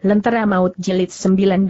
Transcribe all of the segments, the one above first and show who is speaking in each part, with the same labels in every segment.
Speaker 1: Lentera Maut Jilid 19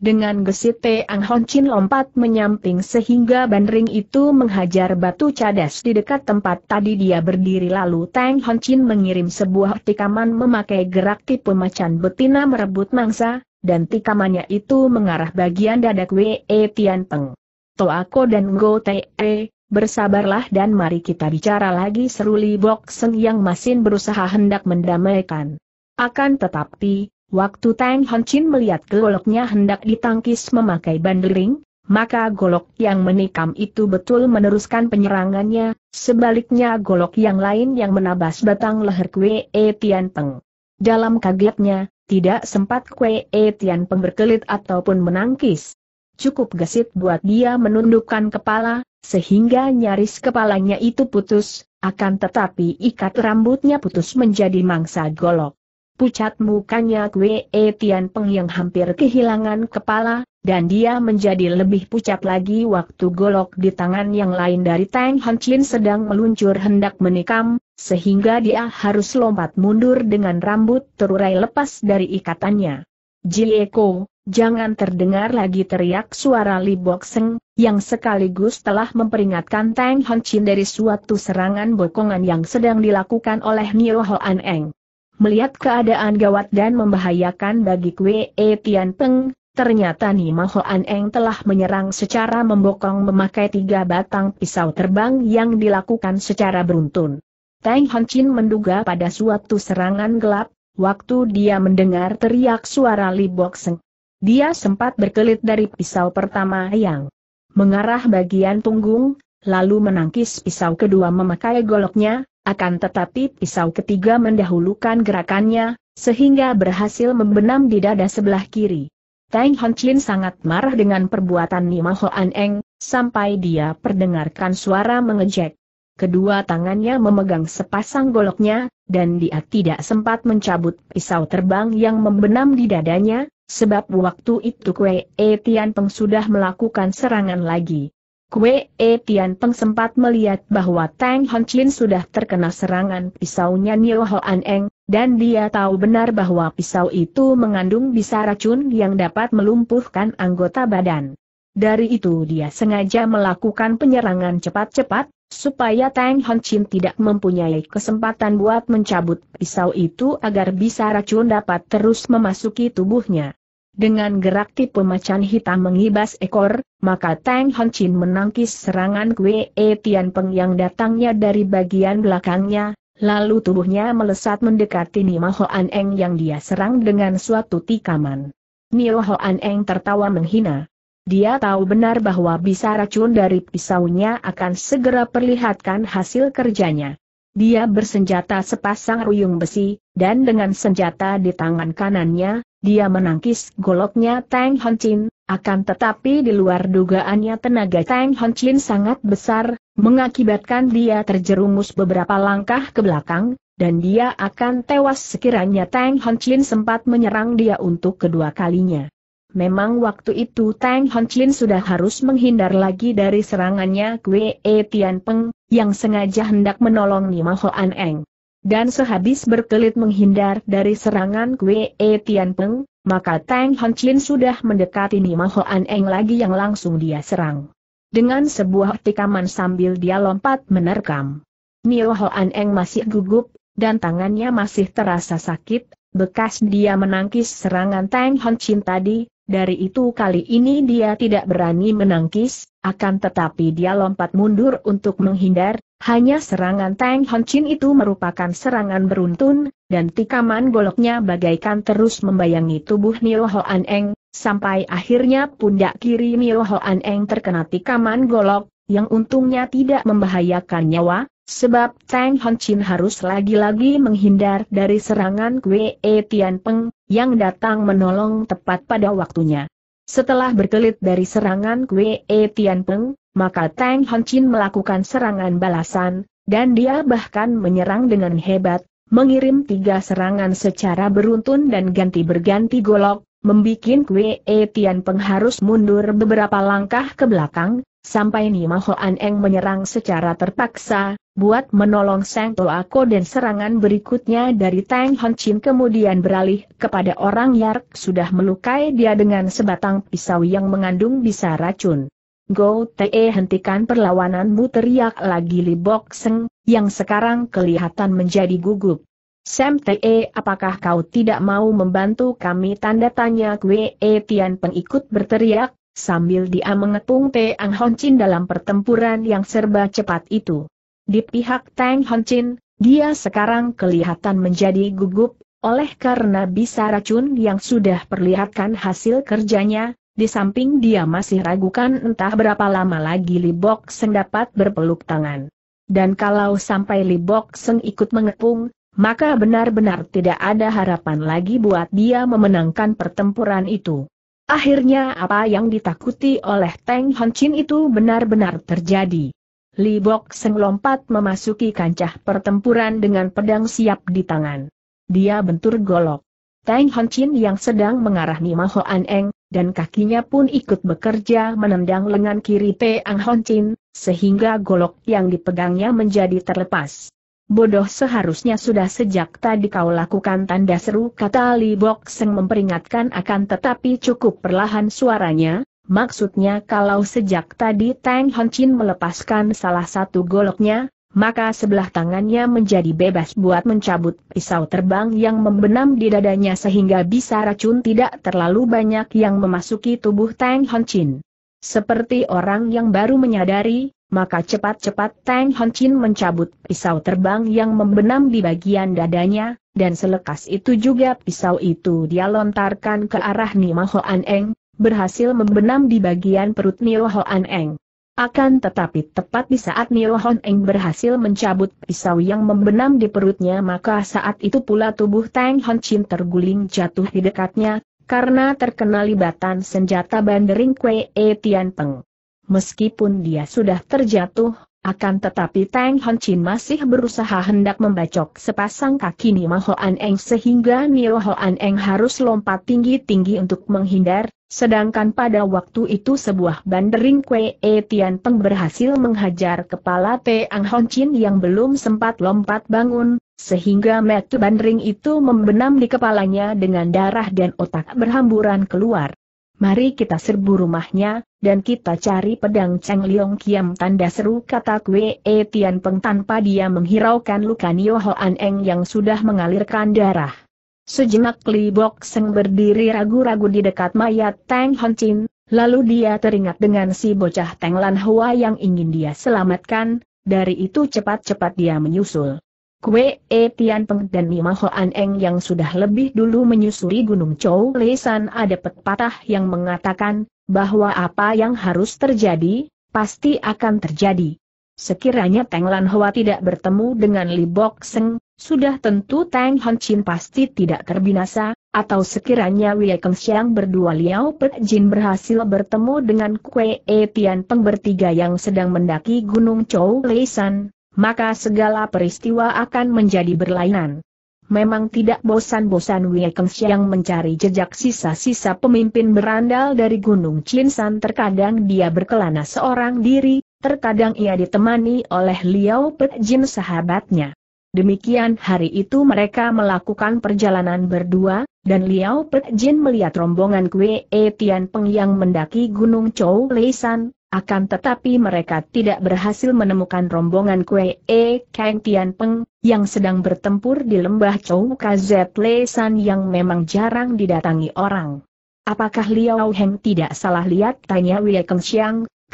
Speaker 1: Dengan gesit Ang Hon Chin lompat menyamping sehingga bandring itu menghajar batu cadas di dekat tempat tadi dia berdiri lalu Tang Hon Chin mengirim sebuah tikaman memakai gerak tipe macan betina merebut mangsa, dan tikamannya itu mengarah bagian dadak Wei e Tian Peng. Toako dan Go Te, e, bersabarlah dan mari kita bicara lagi seruli Bok Seng yang masih berusaha hendak mendamaikan. Akan tetapi, Waktu Tang Chin melihat goloknya hendak ditangkis memakai bandering, maka golok yang menikam itu betul meneruskan penyerangannya, sebaliknya golok yang lain yang menabas batang leher Kue e Tian Peng. Dalam kagetnya, tidak sempat Kue e Tian Peng berkelit ataupun menangkis. Cukup gesit buat dia menundukkan kepala, sehingga nyaris kepalanya itu putus, akan tetapi ikat rambutnya putus menjadi mangsa golok. Pucat mukanya Wei Etian Peng yang hampir kehilangan kepala, dan dia menjadi lebih pucat lagi waktu golok di tangan yang lain dari Tang Hanchin sedang meluncur hendak menikam, sehingga dia harus lompat mundur dengan rambut terurai lepas dari ikatannya. Jieko, jangan terdengar lagi teriak suara Li Bokseng, yang sekaligus telah memperingatkan Tang Hanchin dari suatu serangan bokongan yang sedang dilakukan oleh Nio Hoan Eng. Melihat keadaan gawat dan membahayakan bagi Kwe e Tian Peng, ternyata Nima Hoan Eng telah menyerang secara membokong memakai tiga batang pisau terbang yang dilakukan secara beruntun. Tang Han Chin menduga pada suatu serangan gelap, waktu dia mendengar teriak suara Li Bok Seng. Dia sempat berkelit dari pisau pertama yang mengarah bagian punggung, lalu menangkis pisau kedua memakai goloknya, akan tetapi pisau ketiga mendahulukan gerakannya, sehingga berhasil membenam di dada sebelah kiri. Tang Chin sangat marah dengan perbuatan Nima Hoan Eng, sampai dia perdengarkan suara mengejek. Kedua tangannya memegang sepasang goloknya, dan dia tidak sempat mencabut pisau terbang yang membenam di dadanya, sebab waktu itu Kwe E Tian Peng sudah melakukan serangan lagi. Kue E Tian Peng sempat melihat bahwa Tang Hon Chin sudah terkena serangan pisaunya Nio Hoan Eng, dan dia tahu benar bahwa pisau itu mengandung bisa racun yang dapat melumpuhkan anggota badan. Dari itu dia sengaja melakukan penyerangan cepat-cepat, supaya Tang Hon Chin tidak mempunyai kesempatan buat mencabut pisau itu agar bisa racun dapat terus memasuki tubuhnya. Dengan gerak tipe macan hitam mengibas ekor, maka Tang Hon Chin menangkis serangan Wei e Tian Peng yang datangnya dari bagian belakangnya, lalu tubuhnya melesat mendekati Nima Hoan Eng yang dia serang dengan suatu tikaman. Nio Hoan Eng tertawa menghina. Dia tahu benar bahwa bisa racun dari pisaunya akan segera perlihatkan hasil kerjanya. Dia bersenjata sepasang ruyung besi, dan dengan senjata di tangan kanannya, dia menangkis goloknya Tang Chin, akan tetapi di luar dugaannya tenaga Tang Chin sangat besar, mengakibatkan dia terjerumus beberapa langkah ke belakang, dan dia akan tewas sekiranya Tang Chin sempat menyerang dia untuk kedua kalinya. Memang waktu itu Tang Chin sudah harus menghindar lagi dari serangannya Wei Tianpeng, Tian Peng, yang sengaja hendak menolong Nima Hoan Eng dan sehabis berkelit menghindar dari serangan Kwe E Tianpeng, maka Tang Chin sudah mendekati Nima Hoan Eng lagi yang langsung dia serang. Dengan sebuah tikaman sambil dia lompat menerkam. Nio Hoan Eng masih gugup, dan tangannya masih terasa sakit, bekas dia menangkis serangan Tang Chin tadi, dari itu kali ini dia tidak berani menangkis, akan tetapi dia lompat mundur untuk menghindar, hanya serangan Tang Honchin itu merupakan serangan beruntun, dan tikaman goloknya bagaikan terus membayangi tubuh Nio Hoan Eng, sampai akhirnya pundak kiri Nio Hoan Eng terkena tikaman golok, yang untungnya tidak membahayakan nyawa, sebab Tang Honchin harus lagi-lagi menghindar dari serangan Kue e Peng, yang datang menolong tepat pada waktunya. Setelah berkelit dari serangan Kue e Peng, maka Tang Chin melakukan serangan balasan, dan dia bahkan menyerang dengan hebat, mengirim tiga serangan secara beruntun dan ganti berganti golok, membikin Wei Etian harus mundur beberapa langkah ke belakang, sampai Nima Hoan Eng menyerang secara terpaksa, buat menolong Sang Toako dan serangan berikutnya dari Tang Chin kemudian beralih kepada orang Yark sudah melukai dia dengan sebatang pisau yang mengandung bisa racun. Go Te hentikan perlawananmu teriak lagi Li Bok Seng, yang sekarang kelihatan menjadi gugup. Sam Te apakah kau tidak mau membantu kami tanda tanya Kwe e Tian pengikut berteriak, sambil dia mengepung Ang Hon Chin dalam pertempuran yang serba cepat itu. Di pihak Tang Hon Chin, dia sekarang kelihatan menjadi gugup, oleh karena bisa racun yang sudah perlihatkan hasil kerjanya, di samping dia masih ragukan entah berapa lama lagi Libok Seng dapat berpeluk tangan. Dan kalau sampai Libok Seng ikut mengepung, maka benar-benar tidak ada harapan lagi buat dia memenangkan pertempuran itu. Akhirnya apa yang ditakuti oleh Teng Hon Chin itu benar-benar terjadi. Li Bok Seng lompat memasuki kancah pertempuran dengan pedang siap di tangan. Dia bentur golok. Teng Hon Chin yang sedang mengarah Nima Hoan Eng, dan kakinya pun ikut bekerja menendang lengan kiri Peang Hon Chin, sehingga golok yang dipegangnya menjadi terlepas. Bodoh seharusnya sudah sejak tadi kau lakukan tanda seru kata Li Bok Seng memperingatkan akan tetapi cukup perlahan suaranya, maksudnya kalau sejak tadi Tang Hon melepaskan salah satu goloknya, maka sebelah tangannya menjadi bebas buat mencabut pisau terbang yang membenam di dadanya sehingga bisa racun tidak terlalu banyak yang memasuki tubuh Tang Honchin. Seperti orang yang baru menyadari, maka cepat-cepat Tang Honchin mencabut pisau terbang yang membenam di bagian dadanya, dan selekas itu juga pisau itu dia lontarkan ke arah Nima Hoan Eng, berhasil membenam di bagian perut Nio Hoan Eng. Akan tetapi tepat di saat Nio Hon Eng berhasil mencabut pisau yang membenam di perutnya maka saat itu pula tubuh Tang Hon Chin terguling jatuh di dekatnya, karena terkena libatan senjata bandering Kwe E Tian Peng. Meskipun dia sudah terjatuh, akan tetapi Tang Hon Chin masih berusaha hendak membacok sepasang kaki Nio Hoan Eng sehingga Nio Hoan Eng harus lompat tinggi-tinggi untuk menghindar, Sedangkan pada waktu itu sebuah bandering Kue e Peng berhasil menghajar kepala Teang Chin yang belum sempat lompat bangun, sehingga metu bandering itu membenam di kepalanya dengan darah dan otak berhamburan keluar. Mari kita serbu rumahnya, dan kita cari pedang Cheng Liong Kiam tanda seru kata Kue e Peng tanpa dia menghiraukan luka Nio Hoan Eng yang sudah mengalirkan darah. Sejenak Li Bok Seng berdiri ragu-ragu di dekat mayat Tang Chin, lalu dia teringat dengan si bocah Tang Lan Hua yang ingin dia selamatkan, dari itu cepat-cepat dia menyusul. Kue E Tian Peng dan Nima Hoan Eng yang sudah lebih dulu menyusuri Gunung Chou Lesan ada pepatah yang mengatakan, bahwa apa yang harus terjadi, pasti akan terjadi. Sekiranya Tang Lan Hoa tidak bertemu dengan Li Bok Seng, sudah tentu Tang Hon Chin pasti tidak terbinasa, atau sekiranya Wei Keng Xiang berdua Liao Pe Jin berhasil bertemu dengan Kue E Tian Peng bertiga yang sedang mendaki Gunung Chou Lei San, maka segala peristiwa akan menjadi berlainan. Memang tidak bosan-bosan Wei Keng Xiang mencari jejak sisa-sisa pemimpin berandal dari Gunung Chinsan terkadang dia berkelana seorang diri, Terkadang ia ditemani oleh Liao Pek Jin sahabatnya. Demikian hari itu mereka melakukan perjalanan berdua, dan Liao Pek Jin melihat rombongan Kue E Tian Peng yang mendaki Gunung Chou Leisan, akan tetapi mereka tidak berhasil menemukan rombongan Kue E Kang Tian Peng, yang sedang bertempur di lembah Chou Kazet Leisan yang memang jarang didatangi orang. Apakah Liao Heng tidak salah lihat? Tanya Wei Keng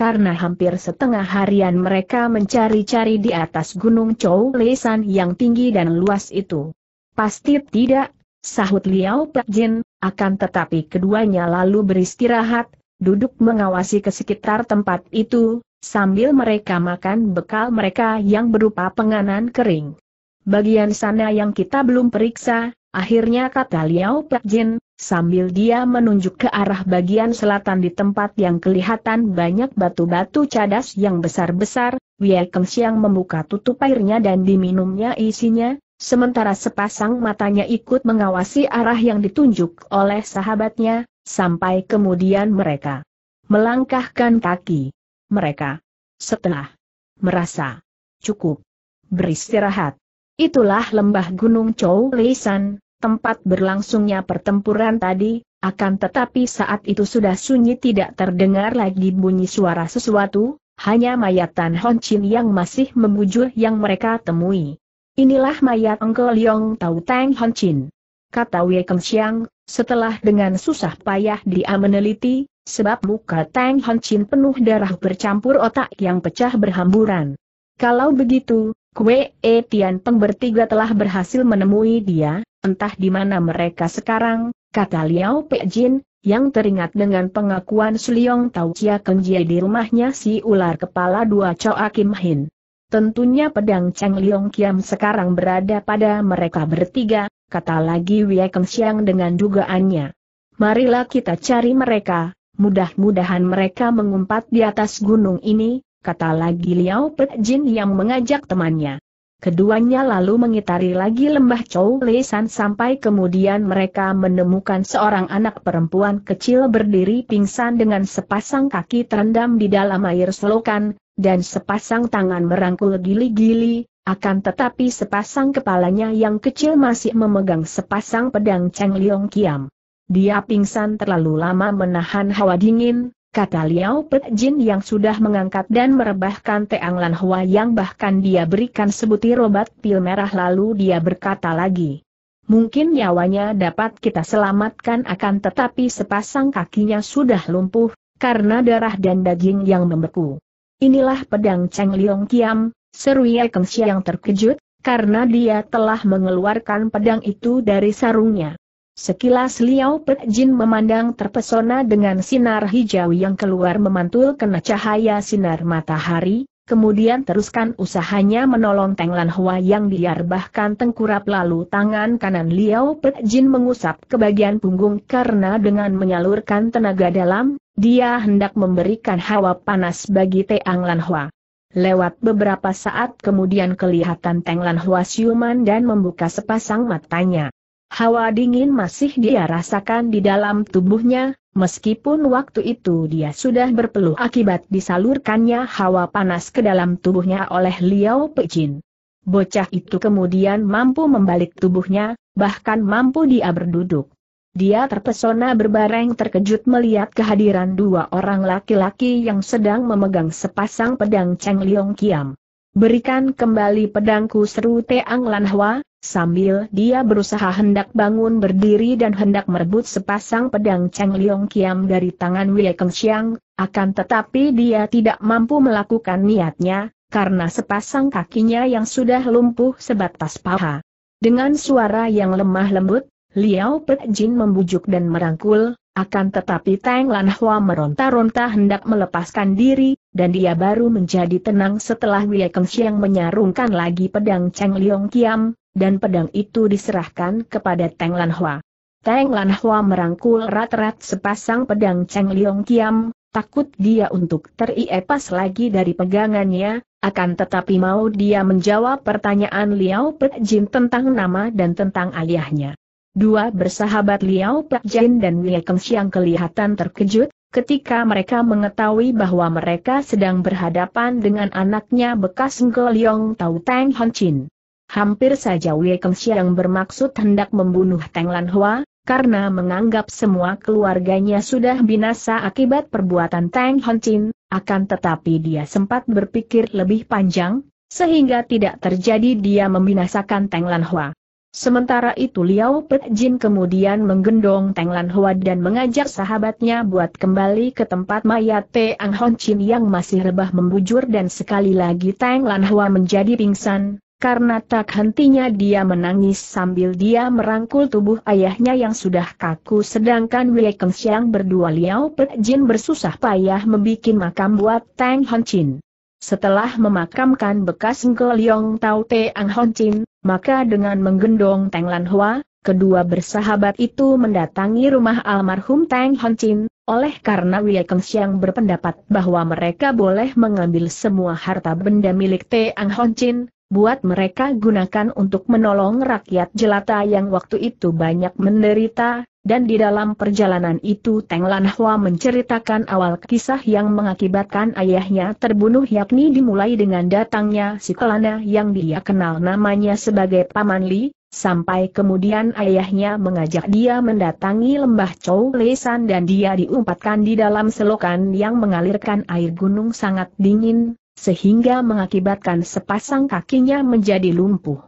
Speaker 1: karena hampir setengah harian mereka mencari-cari di atas gunung Chou Lesan yang tinggi dan luas itu. Pasti tidak, sahut Liao Pek Jin, akan tetapi keduanya lalu beristirahat, duduk mengawasi ke sekitar tempat itu, sambil mereka makan bekal mereka yang berupa penganan kering. Bagian sana yang kita belum periksa, Akhirnya kata Liao Jin, sambil dia menunjuk ke arah bagian selatan di tempat yang kelihatan banyak batu-batu cadas yang besar-besar, Wei Keng Siang membuka tutup airnya dan diminumnya isinya, sementara sepasang matanya ikut mengawasi arah yang ditunjuk oleh sahabatnya, sampai kemudian mereka melangkahkan kaki. Mereka setelah merasa cukup beristirahat Itulah lembah Gunung Chou Lisan, tempat berlangsungnya pertempuran tadi, akan tetapi saat itu sudah sunyi tidak terdengar lagi bunyi suara sesuatu, hanya mayat Tan Hon Chin yang masih membujur yang mereka temui. Inilah mayat Engke Liong Tau Tang Hon Chin. Kata Wei Keng Xiang, setelah dengan susah payah dia meneliti, sebab muka Tang Hon Chin penuh darah bercampur otak yang pecah berhamburan. Kalau begitu, Kue E Tian Peng bertiga telah berhasil menemui dia, entah di mana mereka sekarang, kata Liao Jin, yang teringat dengan pengakuan Suliong Tau Chia Jie di rumahnya si ular kepala dua Choa Kim Hin. Tentunya pedang Cheng Liong Kiam sekarang berada pada mereka bertiga, kata lagi Wei Keng Siang dengan dugaannya. Marilah kita cari mereka, mudah-mudahan mereka mengumpat di atas gunung ini, kata lagi Liao Pet Jin yang mengajak temannya. Keduanya lalu mengitari lagi lembah Chow Lesan sampai kemudian mereka menemukan seorang anak perempuan kecil berdiri pingsan dengan sepasang kaki terendam di dalam air selokan, dan sepasang tangan merangkul gili-gili, akan tetapi sepasang kepalanya yang kecil masih memegang sepasang pedang Cheng Liong Kiam. Dia pingsan terlalu lama menahan hawa dingin, kata Liao Pet Jin yang sudah mengangkat dan merebahkan Teang Lan Hua yang bahkan dia berikan sebutir obat pil merah lalu dia berkata lagi. Mungkin nyawanya dapat kita selamatkan akan tetapi sepasang kakinya sudah lumpuh, karena darah dan daging yang membeku. Inilah pedang Cheng Liong Kiam, seru Ye Keng yang terkejut, karena dia telah mengeluarkan pedang itu dari sarungnya. Sekilas Liao Pek Jin memandang terpesona dengan sinar hijau yang keluar memantul kena cahaya sinar matahari, kemudian teruskan usahanya menolong Teng Lan Hua yang liar bahkan tengkurap lalu tangan kanan Liao Pek Jin mengusap ke bagian punggung karena dengan menyalurkan tenaga dalam, dia hendak memberikan hawa panas bagi Teng Lan Hua. Lewat beberapa saat kemudian kelihatan Teng Lan Hua siuman dan membuka sepasang matanya. Hawa dingin masih dia rasakan di dalam tubuhnya, meskipun waktu itu dia sudah berpeluh akibat disalurkannya hawa panas ke dalam tubuhnya oleh Liao Pejin. Bocah itu kemudian mampu membalik tubuhnya, bahkan mampu dia berduduk. Dia terpesona berbareng terkejut melihat kehadiran dua orang laki-laki yang sedang memegang sepasang pedang Cheng Liong Kiam. Berikan kembali pedangku seru Teang Lanhua, sambil dia berusaha hendak bangun berdiri dan hendak merebut sepasang pedang Cheng Liong Kiam dari tangan Wei Keng Xiang, akan tetapi dia tidak mampu melakukan niatnya, karena sepasang kakinya yang sudah lumpuh sebatas paha. Dengan suara yang lemah lembut, Liao Pet Jin membujuk dan merangkul, akan tetapi Tang Lanhua meronta-ronta hendak melepaskan diri, dan dia baru menjadi tenang setelah Wei Kengxiang menyarungkan lagi pedang Cheng Liong Kiam, dan pedang itu diserahkan kepada Teng Lan Hua. Teng Lan Hua merangkul rat-rat sepasang pedang Cheng Liong Kiam, takut dia untuk teriepas lagi dari pegangannya, akan tetapi mau dia menjawab pertanyaan Liao Pek Jin tentang nama dan tentang ayahnya. Dua bersahabat Liao Pek Jin dan Wei Kengxiang kelihatan terkejut, ketika mereka mengetahui bahwa mereka sedang berhadapan dengan anaknya bekas Ngeliong Tau Teng Hon Chin. Hampir saja Wei Keng Xiang bermaksud hendak membunuh Teng Lan Hua, karena menganggap semua keluarganya sudah binasa akibat perbuatan Teng Hon Chin, akan tetapi dia sempat berpikir lebih panjang, sehingga tidak terjadi dia membinasakan Teng Lan Hua. Sementara itu Liao Pet Jin kemudian menggendong Teng Lan Hua dan mengajak sahabatnya buat kembali ke tempat mayat Ang Hon Chin yang masih rebah membujur dan sekali lagi Teng Lan Hua menjadi pingsan, karena tak hentinya dia menangis sambil dia merangkul tubuh ayahnya yang sudah kaku sedangkan Wei Keng Xiang berdua Liao Pet Jin bersusah payah membuat makam buat Tang Hon Chin. Setelah memakamkan bekas Ngeliong Tau Te Ang Hon Chin, maka dengan menggendong Teng Lan Hua, kedua bersahabat itu mendatangi rumah almarhum Teng Hon Chin, oleh karena Wei Keng Xiang berpendapat bahwa mereka boleh mengambil semua harta benda milik Te Ang Hon Chin, buat mereka gunakan untuk menolong rakyat jelata yang waktu itu banyak menderita, dan di dalam perjalanan itu Teng Lan Hua menceritakan awal kisah yang mengakibatkan ayahnya terbunuh yakni dimulai dengan datangnya si kelana yang dia kenal namanya sebagai Paman Li, sampai kemudian ayahnya mengajak dia mendatangi lembah Chou Lesan dan dia diumpatkan di dalam selokan yang mengalirkan air gunung sangat dingin, sehingga mengakibatkan sepasang kakinya menjadi lumpuh.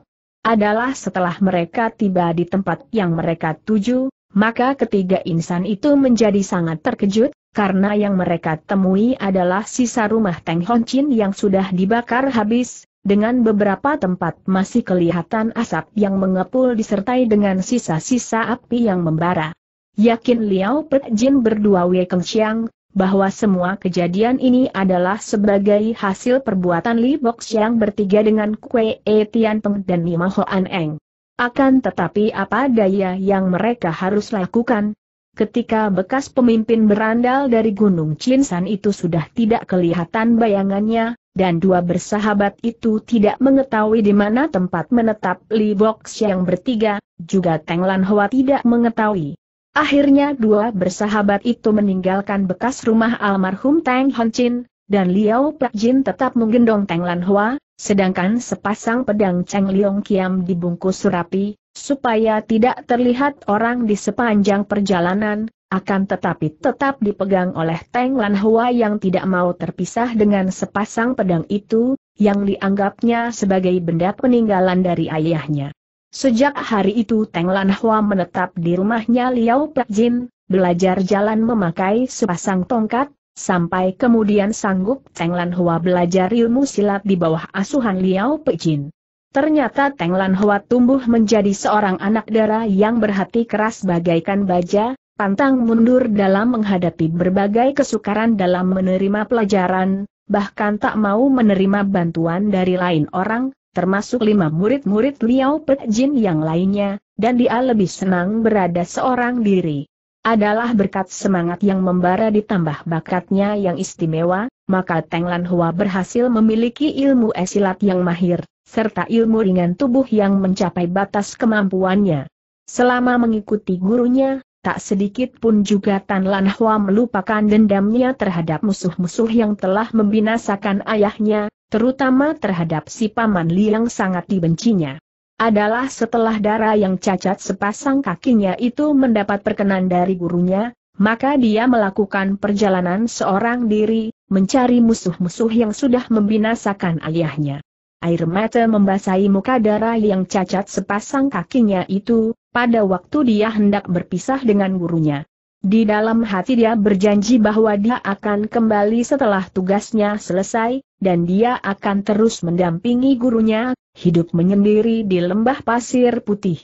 Speaker 1: Adalah setelah mereka tiba di tempat yang mereka tuju, maka ketiga insan itu menjadi sangat terkejut, karena yang mereka temui adalah sisa rumah Teng Hon Chin yang sudah dibakar habis, dengan beberapa tempat masih kelihatan asap yang mengepul disertai dengan sisa-sisa api yang membara. Yakin Liao Pet Jin berdua Wei Keng Xiang, bahwa semua kejadian ini adalah sebagai hasil perbuatan Li Box yang bertiga dengan Kue E Tianpeng dan Nima Hoan Eng. Akan tetapi apa daya yang mereka harus lakukan? Ketika bekas pemimpin berandal dari Gunung Chinsan itu sudah tidak kelihatan bayangannya, dan dua bersahabat itu tidak mengetahui di mana tempat menetap Li Box yang bertiga, juga Teng Lan Hoa tidak mengetahui. Akhirnya dua bersahabat itu meninggalkan bekas rumah almarhum Tang Hon Chin dan Liao Jin tetap menggendong Tang Lan Hua, sedangkan sepasang pedang Cheng Liong Kiam dibungkus rapi, supaya tidak terlihat orang di sepanjang perjalanan, akan tetapi tetap dipegang oleh Tang Lan Hua yang tidak mau terpisah dengan sepasang pedang itu, yang dianggapnya sebagai benda peninggalan dari ayahnya. Sejak hari itu Teng Lan Hua menetap di rumahnya Liao Pek Jin, belajar jalan memakai sepasang tongkat, sampai kemudian sanggup Teng Lan Hua belajar ilmu silat di bawah asuhan Liao Pek Jin. Ternyata Teng Lan Hua tumbuh menjadi seorang anak dara yang berhati keras bagaikan baja, pantang mundur dalam menghadapi berbagai kesukaran dalam menerima pelajaran, bahkan tak mau menerima bantuan dari lain orang, termasuk lima murid-murid Liao Pek Jin yang lainnya, dan dia lebih senang berada seorang diri. Adalah berkat semangat yang membara ditambah bakatnya yang istimewa, maka Teng Lan Hua berhasil memiliki ilmu esilat yang mahir, serta ilmu ringan tubuh yang mencapai batas kemampuannya. Selama mengikuti gurunya, tak sedikit pun juga Tan Lan Hua melupakan dendamnya terhadap musuh-musuh yang telah membinasakan ayahnya, terutama terhadap si Paman Li yang sangat dibencinya. Adalah setelah darah yang cacat sepasang kakinya itu mendapat perkenan dari gurunya, maka dia melakukan perjalanan seorang diri, mencari musuh-musuh yang sudah membinasakan ayahnya. Air mata membasahi muka darah yang cacat sepasang kakinya itu, pada waktu dia hendak berpisah dengan gurunya. Di dalam hati dia berjanji bahwa dia akan kembali setelah tugasnya selesai, dan dia akan terus mendampingi gurunya, hidup menyendiri di lembah pasir putih.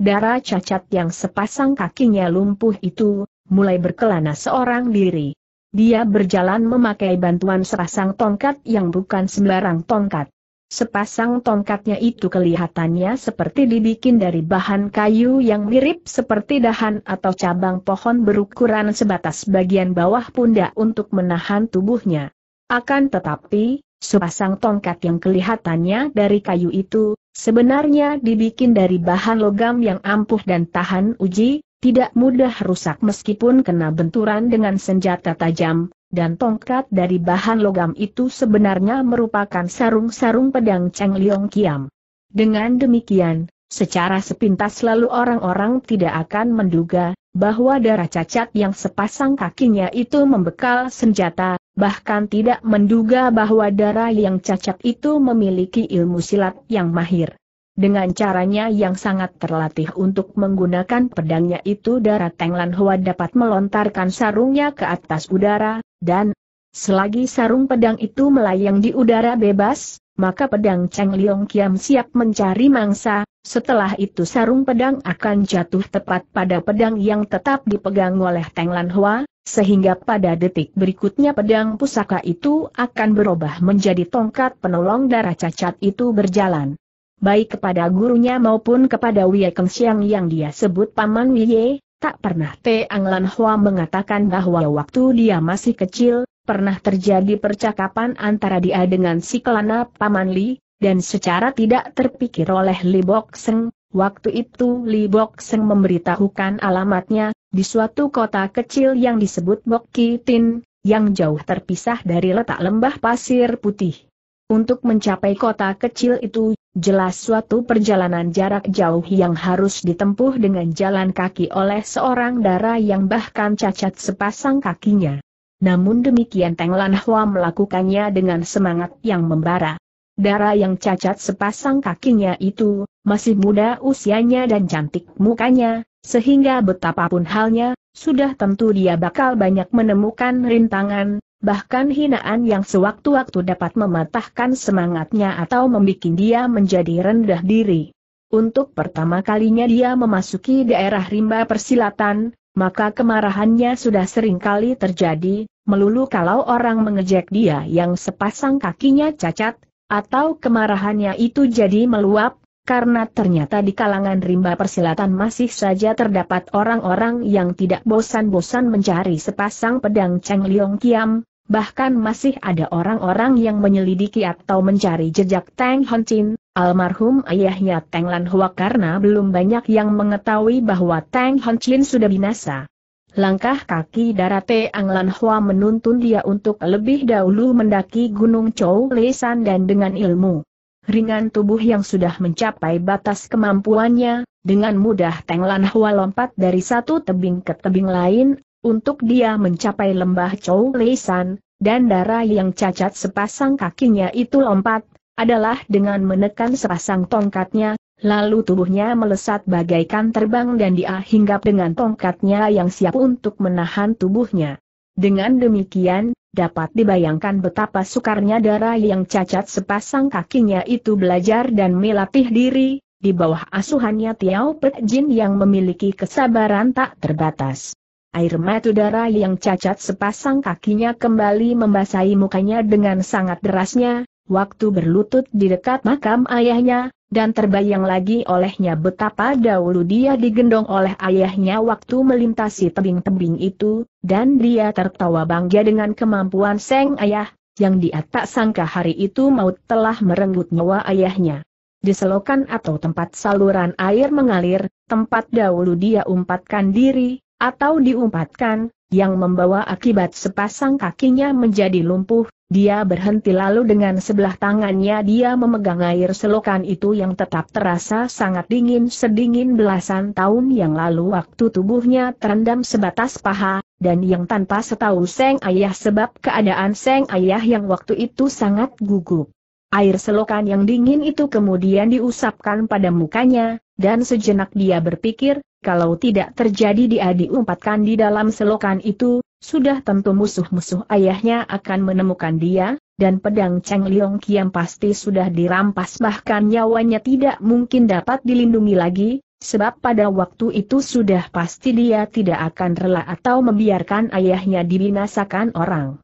Speaker 1: Darah cacat yang sepasang kakinya lumpuh itu, mulai berkelana seorang diri. Dia berjalan memakai bantuan serasang tongkat yang bukan sembarang tongkat. Sepasang tongkatnya itu kelihatannya seperti dibikin dari bahan kayu yang mirip seperti dahan atau cabang pohon berukuran sebatas bagian bawah pundak untuk menahan tubuhnya. Akan tetapi, sepasang tongkat yang kelihatannya dari kayu itu, sebenarnya dibikin dari bahan logam yang ampuh dan tahan uji, tidak mudah rusak meskipun kena benturan dengan senjata tajam, dan tongkat dari bahan logam itu sebenarnya merupakan sarung-sarung pedang Cheng Liong Kiam. Dengan demikian, secara sepintas lalu orang-orang tidak akan menduga bahwa darah cacat yang sepasang kakinya itu membekal senjata, bahkan tidak menduga bahwa darah yang cacat itu memiliki ilmu silat yang mahir. Dengan caranya yang sangat terlatih untuk menggunakan pedangnya itu darah Tenglan Hua dapat melontarkan sarungnya ke atas udara, dan selagi sarung pedang itu melayang di udara bebas, maka pedang Cheng Liong Kiam siap mencari mangsa, setelah itu sarung pedang akan jatuh tepat pada pedang yang tetap dipegang oleh Tenglan Hua, sehingga pada detik berikutnya pedang pusaka itu akan berubah menjadi tongkat penolong darah cacat itu berjalan baik kepada gurunya maupun kepada Wei Siang yang dia sebut Paman Wei, tak pernah Ang Lan Hua mengatakan bahwa waktu dia masih kecil, pernah terjadi percakapan antara dia dengan si kelana Paman Li, dan secara tidak terpikir oleh Li Bok Seng, waktu itu Li Bok Seng memberitahukan alamatnya, di suatu kota kecil yang disebut Bok Kitin, yang jauh terpisah dari letak lembah pasir putih. Untuk mencapai kota kecil itu jelas suatu perjalanan jarak jauh yang harus ditempuh dengan jalan kaki oleh seorang dara yang bahkan cacat sepasang kakinya. Namun demikian Teng Lan Hua melakukannya dengan semangat yang membara. Dara yang cacat sepasang kakinya itu, masih muda usianya dan cantik mukanya, sehingga betapapun halnya, sudah tentu dia bakal banyak menemukan rintangan, bahkan hinaan yang sewaktu-waktu dapat mematahkan semangatnya atau membuat dia menjadi rendah diri. Untuk pertama kalinya dia memasuki daerah rimba persilatan, maka kemarahannya sudah sering kali terjadi, melulu kalau orang mengejek dia yang sepasang kakinya cacat, atau kemarahannya itu jadi meluap, karena ternyata di kalangan rimba persilatan masih saja terdapat orang-orang yang tidak bosan-bosan mencari sepasang pedang Cheng Liong Kiam, bahkan masih ada orang-orang yang menyelidiki atau mencari jejak Tang Hon Chin, almarhum ayahnya Tang Lan Hua karena belum banyak yang mengetahui bahwa Tang Hon Chin sudah binasa. Langkah kaki darate Lan Hua menuntun dia untuk lebih dahulu mendaki Gunung Chou Lesan dan dengan ilmu ringan tubuh yang sudah mencapai batas kemampuannya, dengan mudah Teng Lan Hua lompat dari satu tebing ke tebing lain, untuk dia mencapai lembah Chou Leisan, dan darah yang cacat sepasang kakinya itu lompat, adalah dengan menekan sepasang tongkatnya, lalu tubuhnya melesat bagaikan terbang dan dia hinggap dengan tongkatnya yang siap untuk menahan tubuhnya. Dengan demikian, Dapat dibayangkan betapa sukarnya darah yang cacat sepasang kakinya itu belajar dan melatih diri, di bawah asuhannya Tiao Pet Jin yang memiliki kesabaran tak terbatas. Air mata darah yang cacat sepasang kakinya kembali membasahi mukanya dengan sangat derasnya, waktu berlutut di dekat makam ayahnya, dan terbayang lagi olehnya betapa dahulu dia digendong oleh ayahnya waktu melintasi tebing-tebing itu, dan dia tertawa bangga dengan kemampuan Seng Ayah, yang dia tak sangka hari itu maut telah merenggut nyawa ayahnya. Di selokan atau tempat saluran air mengalir, tempat dahulu dia umpatkan diri, atau diumpatkan, yang membawa akibat sepasang kakinya menjadi lumpuh, dia berhenti lalu dengan sebelah tangannya dia memegang air selokan itu yang tetap terasa sangat dingin sedingin belasan tahun yang lalu waktu tubuhnya terendam sebatas paha, dan yang tanpa setahu Seng Ayah sebab keadaan Seng Ayah yang waktu itu sangat gugup. Air selokan yang dingin itu kemudian diusapkan pada mukanya, dan sejenak dia berpikir, kalau tidak terjadi dia diumpatkan di dalam selokan itu, sudah tentu musuh-musuh ayahnya akan menemukan dia, dan pedang Cheng Liong Kiam pasti sudah dirampas bahkan nyawanya tidak mungkin dapat dilindungi lagi, sebab pada waktu itu sudah pasti dia tidak akan rela atau membiarkan ayahnya dibinasakan orang.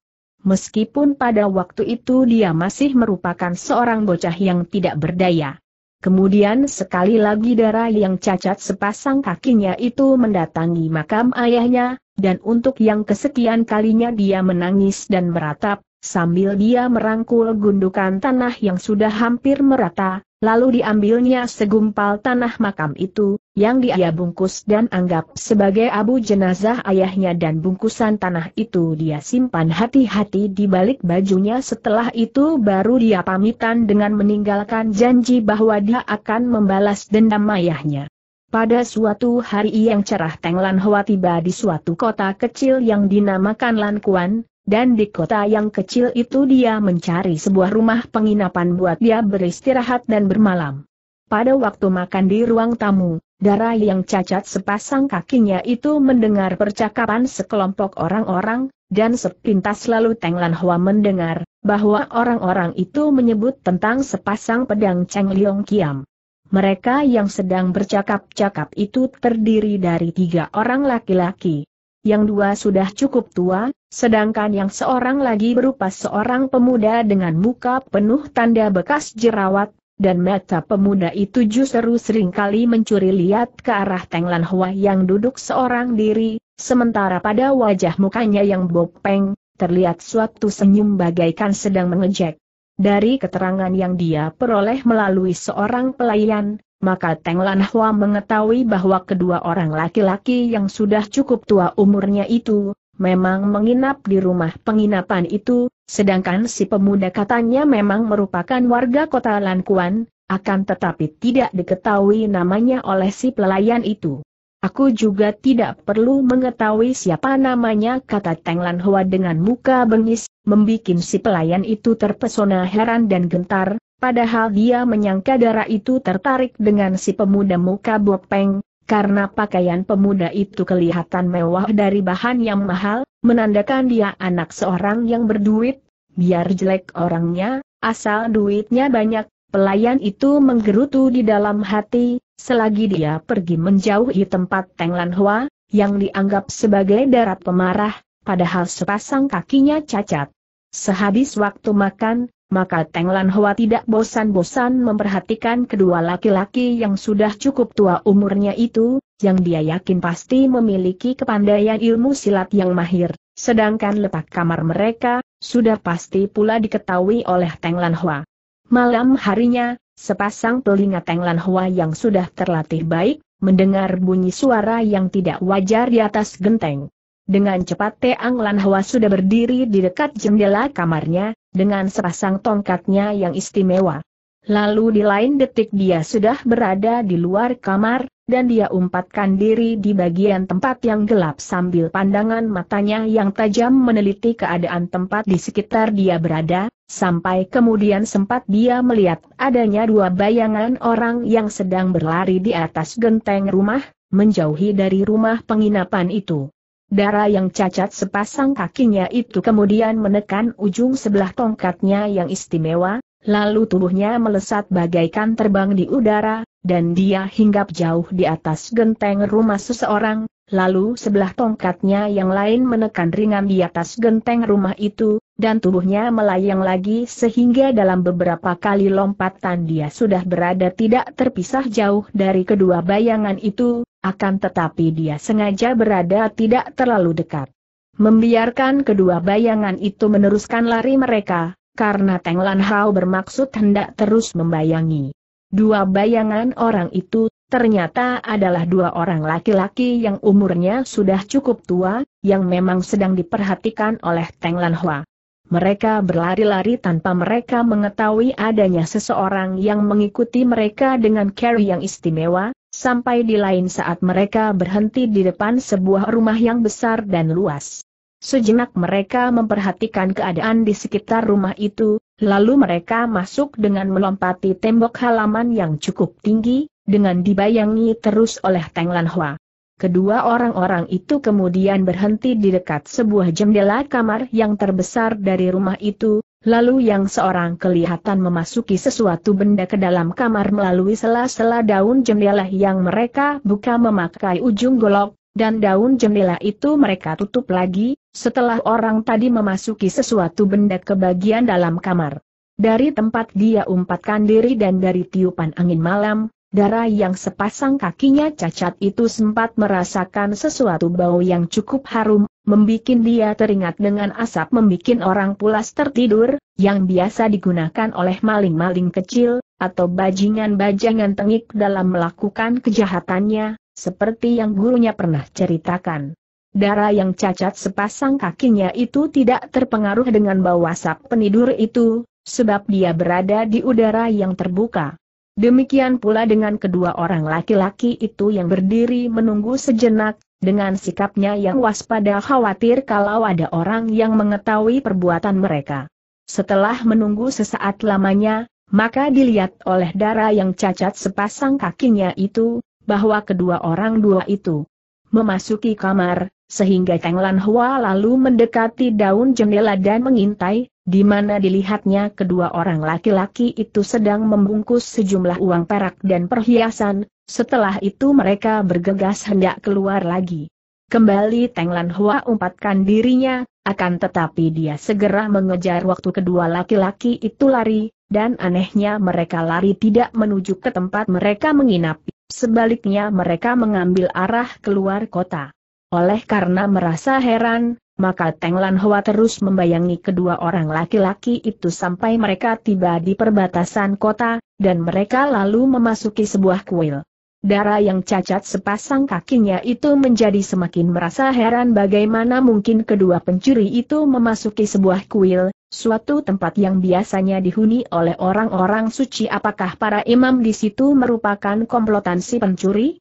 Speaker 1: Meskipun pada waktu itu dia masih merupakan seorang bocah yang tidak berdaya. Kemudian sekali lagi darah yang cacat sepasang kakinya itu mendatangi makam ayahnya, dan untuk yang kesekian kalinya dia menangis dan meratap, sambil dia merangkul gundukan tanah yang sudah hampir merata, lalu diambilnya segumpal tanah makam itu, yang dia bungkus dan anggap sebagai abu jenazah ayahnya dan bungkusan tanah itu dia simpan hati-hati di balik bajunya setelah itu baru dia pamitan dengan meninggalkan janji bahwa dia akan membalas dendam ayahnya. Pada suatu hari yang cerah Teng Lan Hoa tiba di suatu kota kecil yang dinamakan Lan Kuan, dan di kota yang kecil itu dia mencari sebuah rumah penginapan buat dia beristirahat dan bermalam. Pada waktu makan di ruang tamu, darah yang cacat sepasang kakinya itu mendengar percakapan sekelompok orang-orang, dan sepintas lalu Teng Lan Hua mendengar, bahwa orang-orang itu menyebut tentang sepasang pedang Cheng Liong Kiam. Mereka yang sedang bercakap-cakap itu terdiri dari tiga orang laki-laki. Yang dua sudah cukup tua, Sedangkan yang seorang lagi berupa seorang pemuda dengan muka penuh tanda bekas jerawat, dan mata pemuda itu justru seringkali mencuri lihat ke arah Teng Lan Hua yang duduk seorang diri, sementara pada wajah mukanya yang bopeng, terlihat suatu senyum bagaikan sedang mengejek. Dari keterangan yang dia peroleh melalui seorang pelayan, maka Teng Lan Hua mengetahui bahwa kedua orang laki-laki yang sudah cukup tua umurnya itu, memang menginap di rumah penginapan itu, sedangkan si pemuda katanya memang merupakan warga kota Lankuan, akan tetapi tidak diketahui namanya oleh si pelayan itu. Aku juga tidak perlu mengetahui siapa namanya kata Teng Lan Hua dengan muka bengis, membuat si pelayan itu terpesona heran dan gentar, padahal dia menyangka darah itu tertarik dengan si pemuda muka bopeng, karena pakaian pemuda itu kelihatan mewah dari bahan yang mahal, menandakan dia anak seorang yang berduit, biar jelek orangnya, asal duitnya banyak, pelayan itu menggerutu di dalam hati, selagi dia pergi menjauhi tempat Teng Lan Hua, yang dianggap sebagai darat pemarah, padahal sepasang kakinya cacat. Sehabis waktu makan, maka Teng Lan Hoa tidak bosan-bosan memperhatikan kedua laki-laki yang sudah cukup tua umurnya itu, yang dia yakin pasti memiliki kepandaian ilmu silat yang mahir, sedangkan letak kamar mereka, sudah pasti pula diketahui oleh Teng Lan Hoa. Malam harinya, sepasang telinga Teng Lan Hoa yang sudah terlatih baik, mendengar bunyi suara yang tidak wajar di atas genteng. Dengan cepat Teang Lan Hoa sudah berdiri di dekat jendela kamarnya, dengan sepasang tongkatnya yang istimewa. Lalu di lain detik dia sudah berada di luar kamar, dan dia umpatkan diri di bagian tempat yang gelap sambil pandangan matanya yang tajam meneliti keadaan tempat di sekitar dia berada, sampai kemudian sempat dia melihat adanya dua bayangan orang yang sedang berlari di atas genteng rumah, menjauhi dari rumah penginapan itu. Darah yang cacat sepasang kakinya itu kemudian menekan ujung sebelah tongkatnya yang istimewa, lalu tubuhnya melesat bagaikan terbang di udara, dan dia hinggap jauh di atas genteng rumah seseorang, lalu sebelah tongkatnya yang lain menekan ringan di atas genteng rumah itu, dan tubuhnya melayang lagi sehingga dalam beberapa kali lompatan dia sudah berada tidak terpisah jauh dari kedua bayangan itu, akan tetapi dia sengaja berada tidak terlalu dekat. Membiarkan kedua bayangan itu meneruskan lari mereka, karena Teng Lan Hao bermaksud hendak terus membayangi. Dua bayangan orang itu ternyata adalah dua orang laki-laki yang umurnya sudah cukup tua, yang memang sedang diperhatikan oleh Teng Lan Hua. Mereka berlari-lari tanpa mereka mengetahui adanya seseorang yang mengikuti mereka dengan carry yang istimewa, sampai di lain saat mereka berhenti di depan sebuah rumah yang besar dan luas. Sejenak mereka memperhatikan keadaan di sekitar rumah itu, lalu mereka masuk dengan melompati tembok halaman yang cukup tinggi, dengan dibayangi terus oleh Teng Lan Hua. Kedua orang-orang itu kemudian berhenti di dekat sebuah jendela kamar yang terbesar dari rumah itu, lalu yang seorang kelihatan memasuki sesuatu benda ke dalam kamar melalui sela-sela daun jendela yang mereka buka memakai ujung golok, dan daun jendela itu mereka tutup lagi, setelah orang tadi memasuki sesuatu benda ke bagian dalam kamar. Dari tempat dia umpatkan diri dan dari tiupan angin malam, Darah yang sepasang kakinya cacat itu sempat merasakan sesuatu bau yang cukup harum, membuat dia teringat dengan asap membuat orang pulas tertidur, yang biasa digunakan oleh maling-maling kecil, atau bajingan-bajangan tengik dalam melakukan kejahatannya, seperti yang gurunya pernah ceritakan. Darah yang cacat sepasang kakinya itu tidak terpengaruh dengan bau asap penidur itu, sebab dia berada di udara yang terbuka. Demikian pula dengan kedua orang laki-laki itu yang berdiri menunggu sejenak, dengan sikapnya yang waspada khawatir kalau ada orang yang mengetahui perbuatan mereka. Setelah menunggu sesaat lamanya, maka dilihat oleh darah yang cacat sepasang kakinya itu, bahwa kedua orang dua itu memasuki kamar, sehingga Kang Lan Hua lalu mendekati daun jendela dan mengintai, di mana dilihatnya kedua orang laki-laki itu sedang membungkus sejumlah uang perak dan perhiasan, setelah itu mereka bergegas hendak keluar lagi. Kembali Lan Hua umpatkan dirinya, akan tetapi dia segera mengejar waktu kedua laki-laki itu lari, dan anehnya mereka lari tidak menuju ke tempat mereka menginap, sebaliknya mereka mengambil arah keluar kota. Oleh karena merasa heran, maka Teng Lan Hoa terus membayangi kedua orang laki-laki itu sampai mereka tiba di perbatasan kota, dan mereka lalu memasuki sebuah kuil. Darah yang cacat sepasang kakinya itu menjadi semakin merasa heran bagaimana mungkin kedua pencuri itu memasuki sebuah kuil, suatu tempat yang biasanya dihuni oleh orang-orang suci apakah para imam di situ merupakan komplotan si pencuri?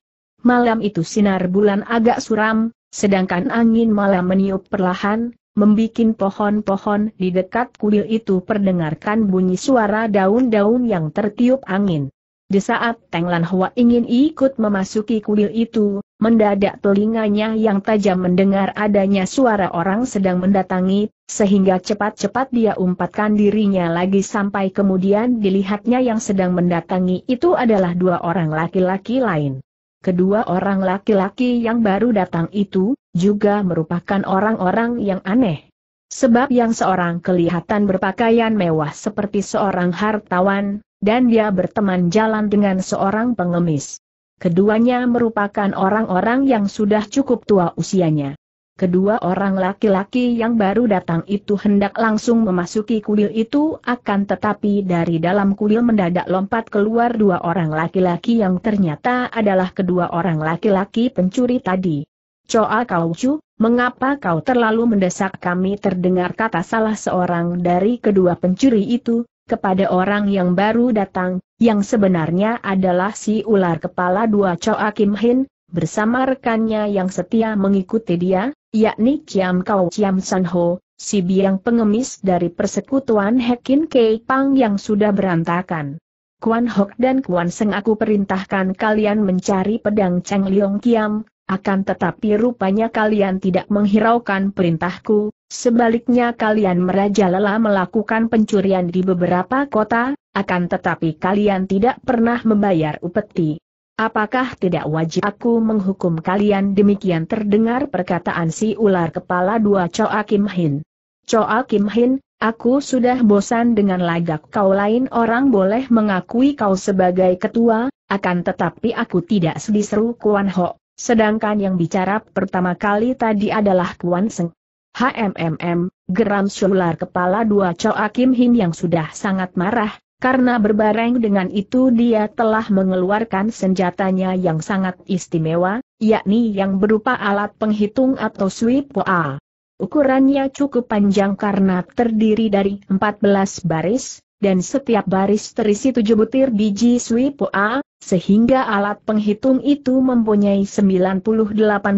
Speaker 1: Malam itu sinar bulan agak suram, Sedangkan angin malam meniup perlahan, membuat pohon-pohon di dekat kuil itu perdengarkan bunyi suara daun-daun yang tertiup angin. Di saat Teng Lan Hua ingin ikut memasuki kuil itu, mendadak telinganya yang tajam mendengar adanya suara orang sedang mendatangi, sehingga cepat-cepat dia umpatkan dirinya lagi sampai kemudian dilihatnya yang sedang mendatangi itu adalah dua orang laki-laki lain kedua orang laki-laki yang baru datang itu, juga merupakan orang-orang yang aneh. Sebab yang seorang kelihatan berpakaian mewah seperti seorang hartawan, dan dia berteman jalan dengan seorang pengemis. Keduanya merupakan orang-orang yang sudah cukup tua usianya kedua orang laki-laki yang baru datang itu hendak langsung memasuki kuil itu akan tetapi dari dalam kuil mendadak lompat keluar dua orang laki-laki yang ternyata adalah kedua orang laki-laki pencuri tadi. Coa kau cu, mengapa kau terlalu mendesak kami terdengar kata salah seorang dari kedua pencuri itu, kepada orang yang baru datang, yang sebenarnya adalah si ular kepala dua Choa Kim Hin, bersama rekannya yang setia mengikuti dia, yakni kiam Kau kiam San Ho, si biang pengemis dari persekutuan Hekin Kei Pang yang sudah berantakan. Kuan Hok dan Kuan Seng aku perintahkan kalian mencari pedang Cheng Liong Kiam, akan tetapi rupanya kalian tidak menghiraukan perintahku, sebaliknya kalian merajalela melakukan pencurian di beberapa kota, akan tetapi kalian tidak pernah membayar upeti. Apakah tidak wajib aku menghukum kalian demikian terdengar perkataan si ular kepala dua Choa Kim Hin. Choa Kim Hin, Aku sudah bosan dengan lagak kau lain orang boleh mengakui kau sebagai ketua, akan tetapi aku tidak sedih seru Kuan Ho, sedangkan yang bicara pertama kali tadi adalah Kuan Seng. HMMM, geram si ular kepala dua Choa Kim Hin yang sudah sangat marah, karena berbareng dengan itu dia telah mengeluarkan senjatanya yang sangat istimewa, yakni yang berupa alat penghitung atau sweep poa. Ukurannya cukup panjang karena terdiri dari 14 baris, dan setiap baris terisi 7 butir biji sweep poa, sehingga alat penghitung itu mempunyai 98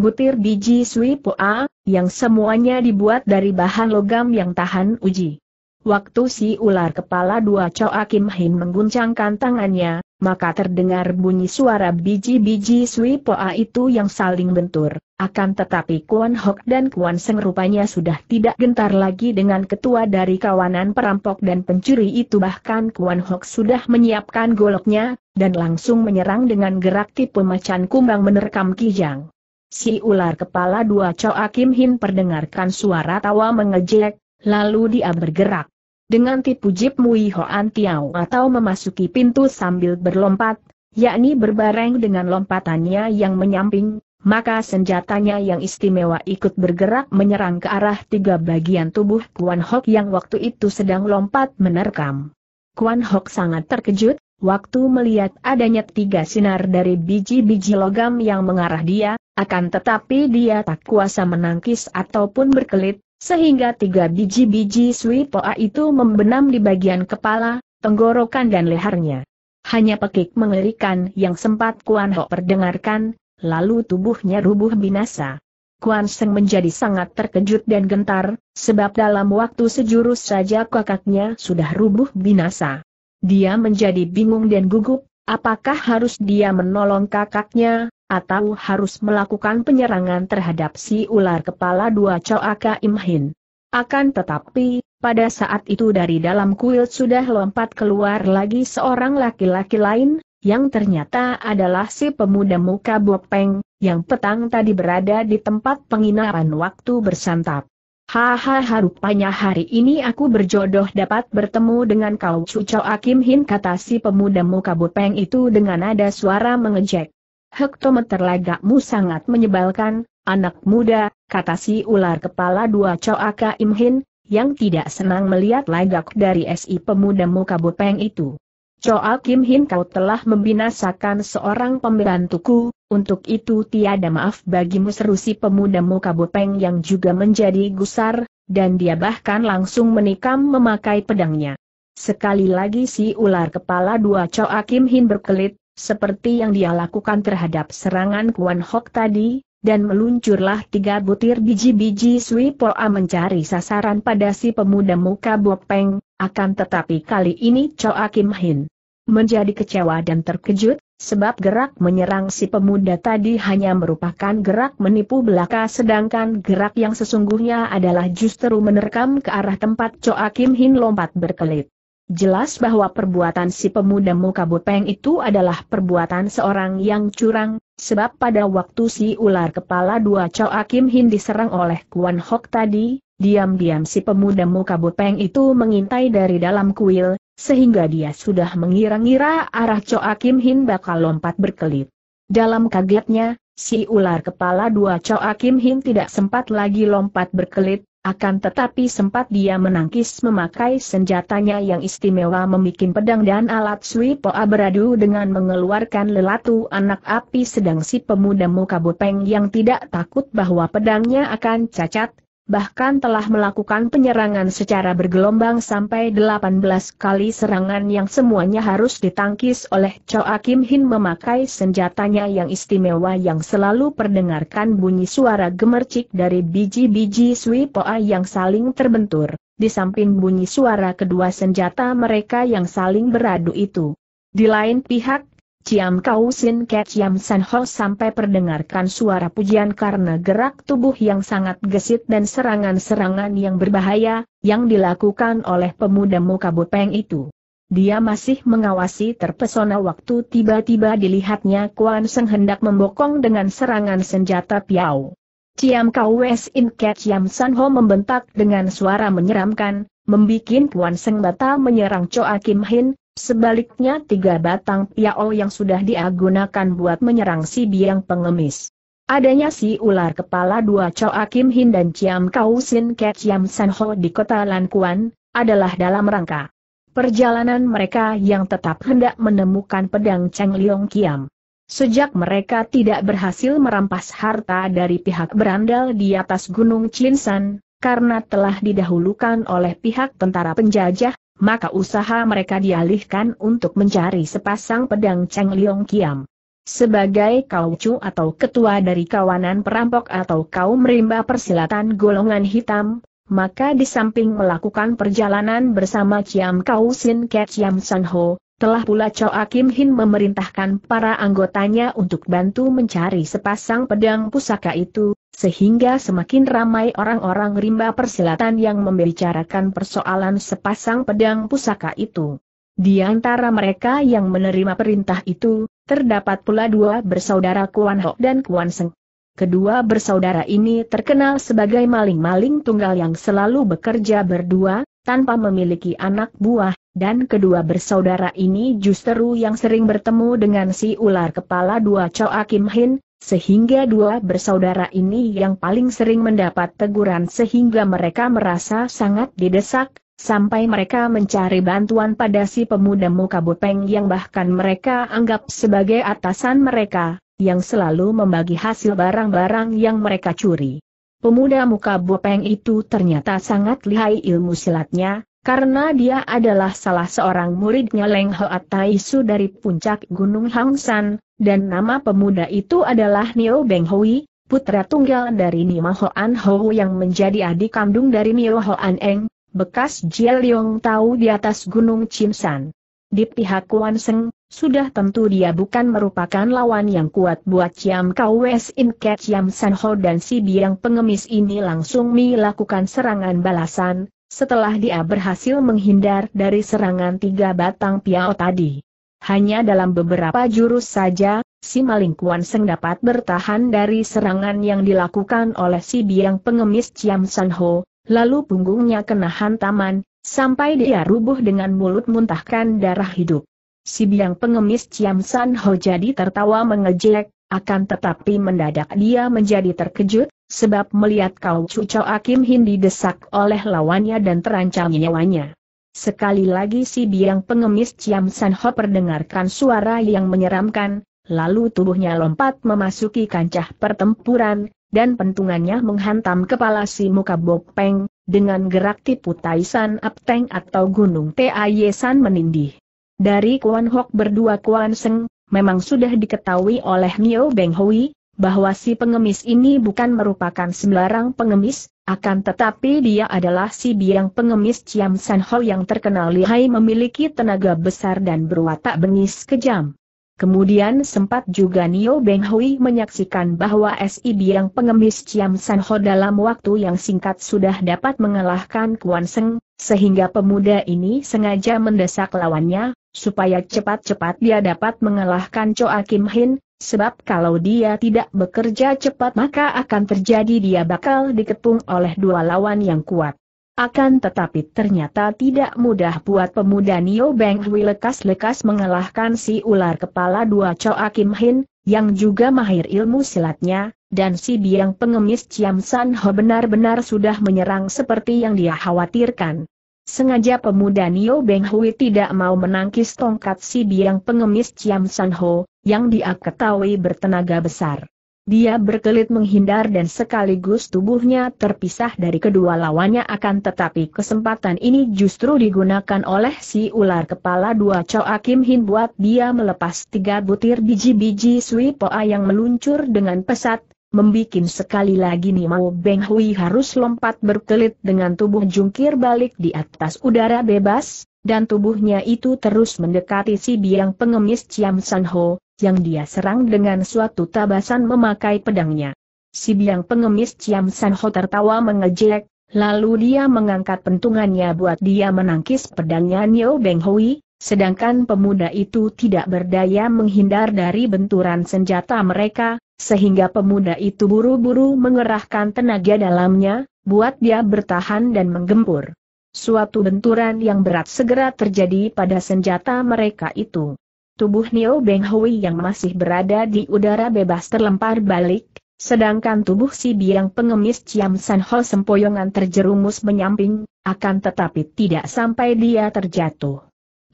Speaker 1: butir biji sweep poa, yang semuanya dibuat dari bahan logam yang tahan uji. Waktu si ular kepala dua Choa Kim Hin mengguncangkan tangannya, maka terdengar bunyi suara biji-biji Sui Poa itu yang saling bentur. Akan tetapi Kuan Hok dan Kuan Seng rupanya sudah tidak gentar lagi dengan ketua dari kawanan perampok dan pencuri itu bahkan Kuan Hok sudah menyiapkan goloknya, dan langsung menyerang dengan gerak tipu macan kumbang menerkam kijang. Si ular kepala dua Choa Kim Hin perdengarkan suara tawa mengejek, lalu dia bergerak dengan tipu jip Mui Hoan Tiao atau memasuki pintu sambil berlompat, yakni berbareng dengan lompatannya yang menyamping, maka senjatanya yang istimewa ikut bergerak menyerang ke arah tiga bagian tubuh Kuan Hok yang waktu itu sedang lompat menerkam. Kuan Hok sangat terkejut, waktu melihat adanya tiga sinar dari biji-biji logam yang mengarah dia, akan tetapi dia tak kuasa menangkis ataupun berkelit, sehingga tiga biji-biji Sui Poa itu membenam di bagian kepala, tenggorokan dan lehernya. Hanya pekik mengerikan yang sempat Kuan Ho perdengarkan, lalu tubuhnya rubuh binasa. Kuan Seng menjadi sangat terkejut dan gentar, sebab dalam waktu sejurus saja kakaknya sudah rubuh binasa. Dia menjadi bingung dan gugup, apakah harus dia menolong kakaknya, atau harus melakukan penyerangan terhadap si ular kepala dua Coaka Imhin. Akan tetapi, pada saat itu dari dalam kuil sudah lompat keluar lagi seorang laki-laki lain, yang ternyata adalah si pemuda muka bopeng, yang petang tadi berada di tempat penginapan waktu bersantap. Hahaha rupanya hari ini aku berjodoh dapat bertemu dengan kau Cucu Akim Hin kata si pemuda muka bopeng itu dengan nada suara mengejek hektometer lagakmu sangat menyebalkan, anak muda, kata si ular kepala dua Coaka Imhin, yang tidak senang melihat lagak dari SI pemuda muka bopeng itu. Coa Kim Hin kau telah membinasakan seorang pembantuku, untuk itu tiada maaf bagimu seru si pemuda muka bopeng yang juga menjadi gusar, dan dia bahkan langsung menikam memakai pedangnya. Sekali lagi si ular kepala dua Coa Kim Hin berkelit, seperti yang dia lakukan terhadap serangan Kuan Hok tadi, dan meluncurlah tiga butir biji-biji Sui Poa mencari sasaran pada si pemuda muka bopeng, akan tetapi kali ini Choa Kim Hin menjadi kecewa dan terkejut, sebab gerak menyerang si pemuda tadi hanya merupakan gerak menipu belaka sedangkan gerak yang sesungguhnya adalah justru menerkam ke arah tempat Choa Kim Hin lompat berkelit. Jelas bahwa perbuatan si pemuda muka bopeng itu adalah perbuatan seorang yang curang, sebab pada waktu si ular kepala dua Choa Akim Hin diserang oleh Kuan Hok tadi, diam-diam si pemuda muka bopeng itu mengintai dari dalam kuil, sehingga dia sudah mengira-ngira arah Choa Akim Hin bakal lompat berkelit. Dalam kagetnya, si ular kepala dua Choa Akim Hin tidak sempat lagi lompat berkelit, akan tetapi sempat dia menangkis memakai senjatanya yang istimewa memikin pedang dan alat poa beradu dengan mengeluarkan lelatu anak api sedang si pemuda muka bopeng yang tidak takut bahwa pedangnya akan cacat, bahkan telah melakukan penyerangan secara bergelombang sampai 18 kali serangan yang semuanya harus ditangkis oleh Choa ah Kim Hin memakai senjatanya yang istimewa yang selalu perdengarkan bunyi suara gemercik dari biji-biji Sui Poa yang saling terbentur, di samping bunyi suara kedua senjata mereka yang saling beradu itu. Di lain pihak, Ciam Kau Sin Ke Ciam San Ho sampai perdengarkan suara pujian karena gerak tubuh yang sangat gesit dan serangan-serangan yang berbahaya, yang dilakukan oleh pemuda muka bopeng itu. Dia masih mengawasi terpesona waktu tiba-tiba dilihatnya Kuan Seng hendak membokong dengan serangan senjata piao. Ciam Kau Sin Ke Ciam San Ho membentak dengan suara menyeramkan, membikin Kuan Seng batal menyerang Choa Kim Hin, Sebaliknya tiga batang piao yang sudah diagunakan buat menyerang si biang pengemis. Adanya si ular kepala dua Choa Akim Hin dan Chiam Kau Sin Ke Chiam San Ho di kota Lankuan, adalah dalam rangka perjalanan mereka yang tetap hendak menemukan pedang Cheng Liong Kiam. Sejak mereka tidak berhasil merampas harta dari pihak berandal di atas Gunung Chinsan, karena telah didahulukan oleh pihak tentara penjajah, maka usaha mereka dialihkan untuk mencari sepasang pedang Cheng Liong Kiam. Sebagai kaucu atau ketua dari kawanan perampok atau kaum rimba persilatan golongan hitam, maka di samping melakukan perjalanan bersama Sin Kausin Ke San Ho, telah pula Choa Kim Hin memerintahkan para anggotanya untuk bantu mencari sepasang pedang pusaka itu, sehingga semakin ramai orang-orang rimba persilatan yang membicarakan persoalan sepasang pedang pusaka itu. Di antara mereka yang menerima perintah itu, terdapat pula dua bersaudara Kuan Ho dan Kuan Seng. Kedua bersaudara ini terkenal sebagai maling-maling tunggal yang selalu bekerja berdua, tanpa memiliki anak buah, dan kedua bersaudara ini justru yang sering bertemu dengan si ular kepala dua Choa Kim Hin, sehingga dua bersaudara ini yang paling sering mendapat teguran sehingga mereka merasa sangat didesak, sampai mereka mencari bantuan pada si pemuda muka bopeng yang bahkan mereka anggap sebagai atasan mereka, yang selalu membagi hasil barang-barang yang mereka curi. Pemuda muka bopeng itu ternyata sangat lihai ilmu silatnya, karena dia adalah salah seorang muridnya Leng Hoat Taisu dari puncak Gunung Hangsan, dan nama pemuda itu adalah Nio Beng Hui, putra tunggal dari Nima Hoan Hou yang menjadi adik kandung dari Nio Hoan Eng, bekas Jia Liong Tau di atas Gunung Chimsan. Di pihak Kuan Seng, sudah tentu dia bukan merupakan lawan yang kuat buat Chiam Kau Wes In Ke Chiam San Ho dan si biang pengemis ini langsung melakukan serangan balasan, setelah dia berhasil menghindar dari serangan tiga batang piao tadi hanya dalam beberapa jurus saja, si maling Kuan Seng dapat bertahan dari serangan yang dilakukan oleh si biang pengemis Ciam San Ho, lalu punggungnya kena hantaman, sampai dia rubuh dengan mulut muntahkan darah hidup. Si biang pengemis Ciam San Ho jadi tertawa mengejek, akan tetapi mendadak dia menjadi terkejut, sebab melihat kau cucu Akim Hindi desak oleh lawannya dan terancam nyawanya. Sekali lagi si biang pengemis Ciam San Ho perdengarkan suara yang menyeramkan, lalu tubuhnya lompat memasuki kancah pertempuran, dan pentungannya menghantam kepala si muka Bopeng, dengan gerak tipu Taisan Teng atau Gunung Tai San menindih. Dari Kuan Hok berdua Kuan Seng, memang sudah diketahui oleh Nio Beng Hui, bahwa si pengemis ini bukan merupakan sembarang pengemis, akan tetapi dia adalah si biang pengemis Ciam San Ho yang terkenal lihai memiliki tenaga besar dan berwatak bengis kejam. Kemudian sempat juga Nio Beng Hui menyaksikan bahwa SI Biang pengemis Ciam San Ho dalam waktu yang singkat sudah dapat mengalahkan Kuan Seng, sehingga pemuda ini sengaja mendesak lawannya, supaya cepat-cepat dia dapat mengalahkan Choa Kim Hin, Sebab kalau dia tidak bekerja cepat maka akan terjadi dia bakal dikepung oleh dua lawan yang kuat. Akan tetapi ternyata tidak mudah buat pemuda Nio Beng Hui lekas-lekas mengalahkan si ular kepala dua Choa Kim Hin, yang juga mahir ilmu silatnya, dan si biang pengemis Chiam San Ho benar-benar sudah menyerang seperti yang dia khawatirkan. Sengaja pemuda Nio Beng Hui tidak mau menangkis tongkat si biang pengemis Ciam San Ho, yang dia ketahui bertenaga besar. Dia berkelit menghindar dan sekaligus tubuhnya terpisah dari kedua lawannya akan tetapi kesempatan ini justru digunakan oleh si ular kepala dua Choa Kim Hin buat dia melepas tiga butir biji-biji Sui Poa yang meluncur dengan pesat, membikin sekali lagi Nemo Beng Hui harus lompat berkelit dengan tubuh jungkir balik di atas udara bebas, dan tubuhnya itu terus mendekati si biang pengemis Chiam San Ho, yang dia serang dengan suatu tabasan memakai pedangnya. Si biang pengemis Chiam San Ho tertawa mengejek, lalu dia mengangkat pentungannya buat dia menangkis pedangnya Nio Beng Hui, sedangkan pemuda itu tidak berdaya menghindar dari benturan senjata mereka, sehingga pemuda itu buru-buru mengerahkan tenaga dalamnya, buat dia bertahan dan menggempur. Suatu benturan yang berat segera terjadi pada senjata mereka itu. Tubuh Neo Beng Hui yang masih berada di udara bebas terlempar balik, sedangkan tubuh si biang pengemis Ciam San Ho sempoyongan terjerumus menyamping, akan tetapi tidak sampai dia terjatuh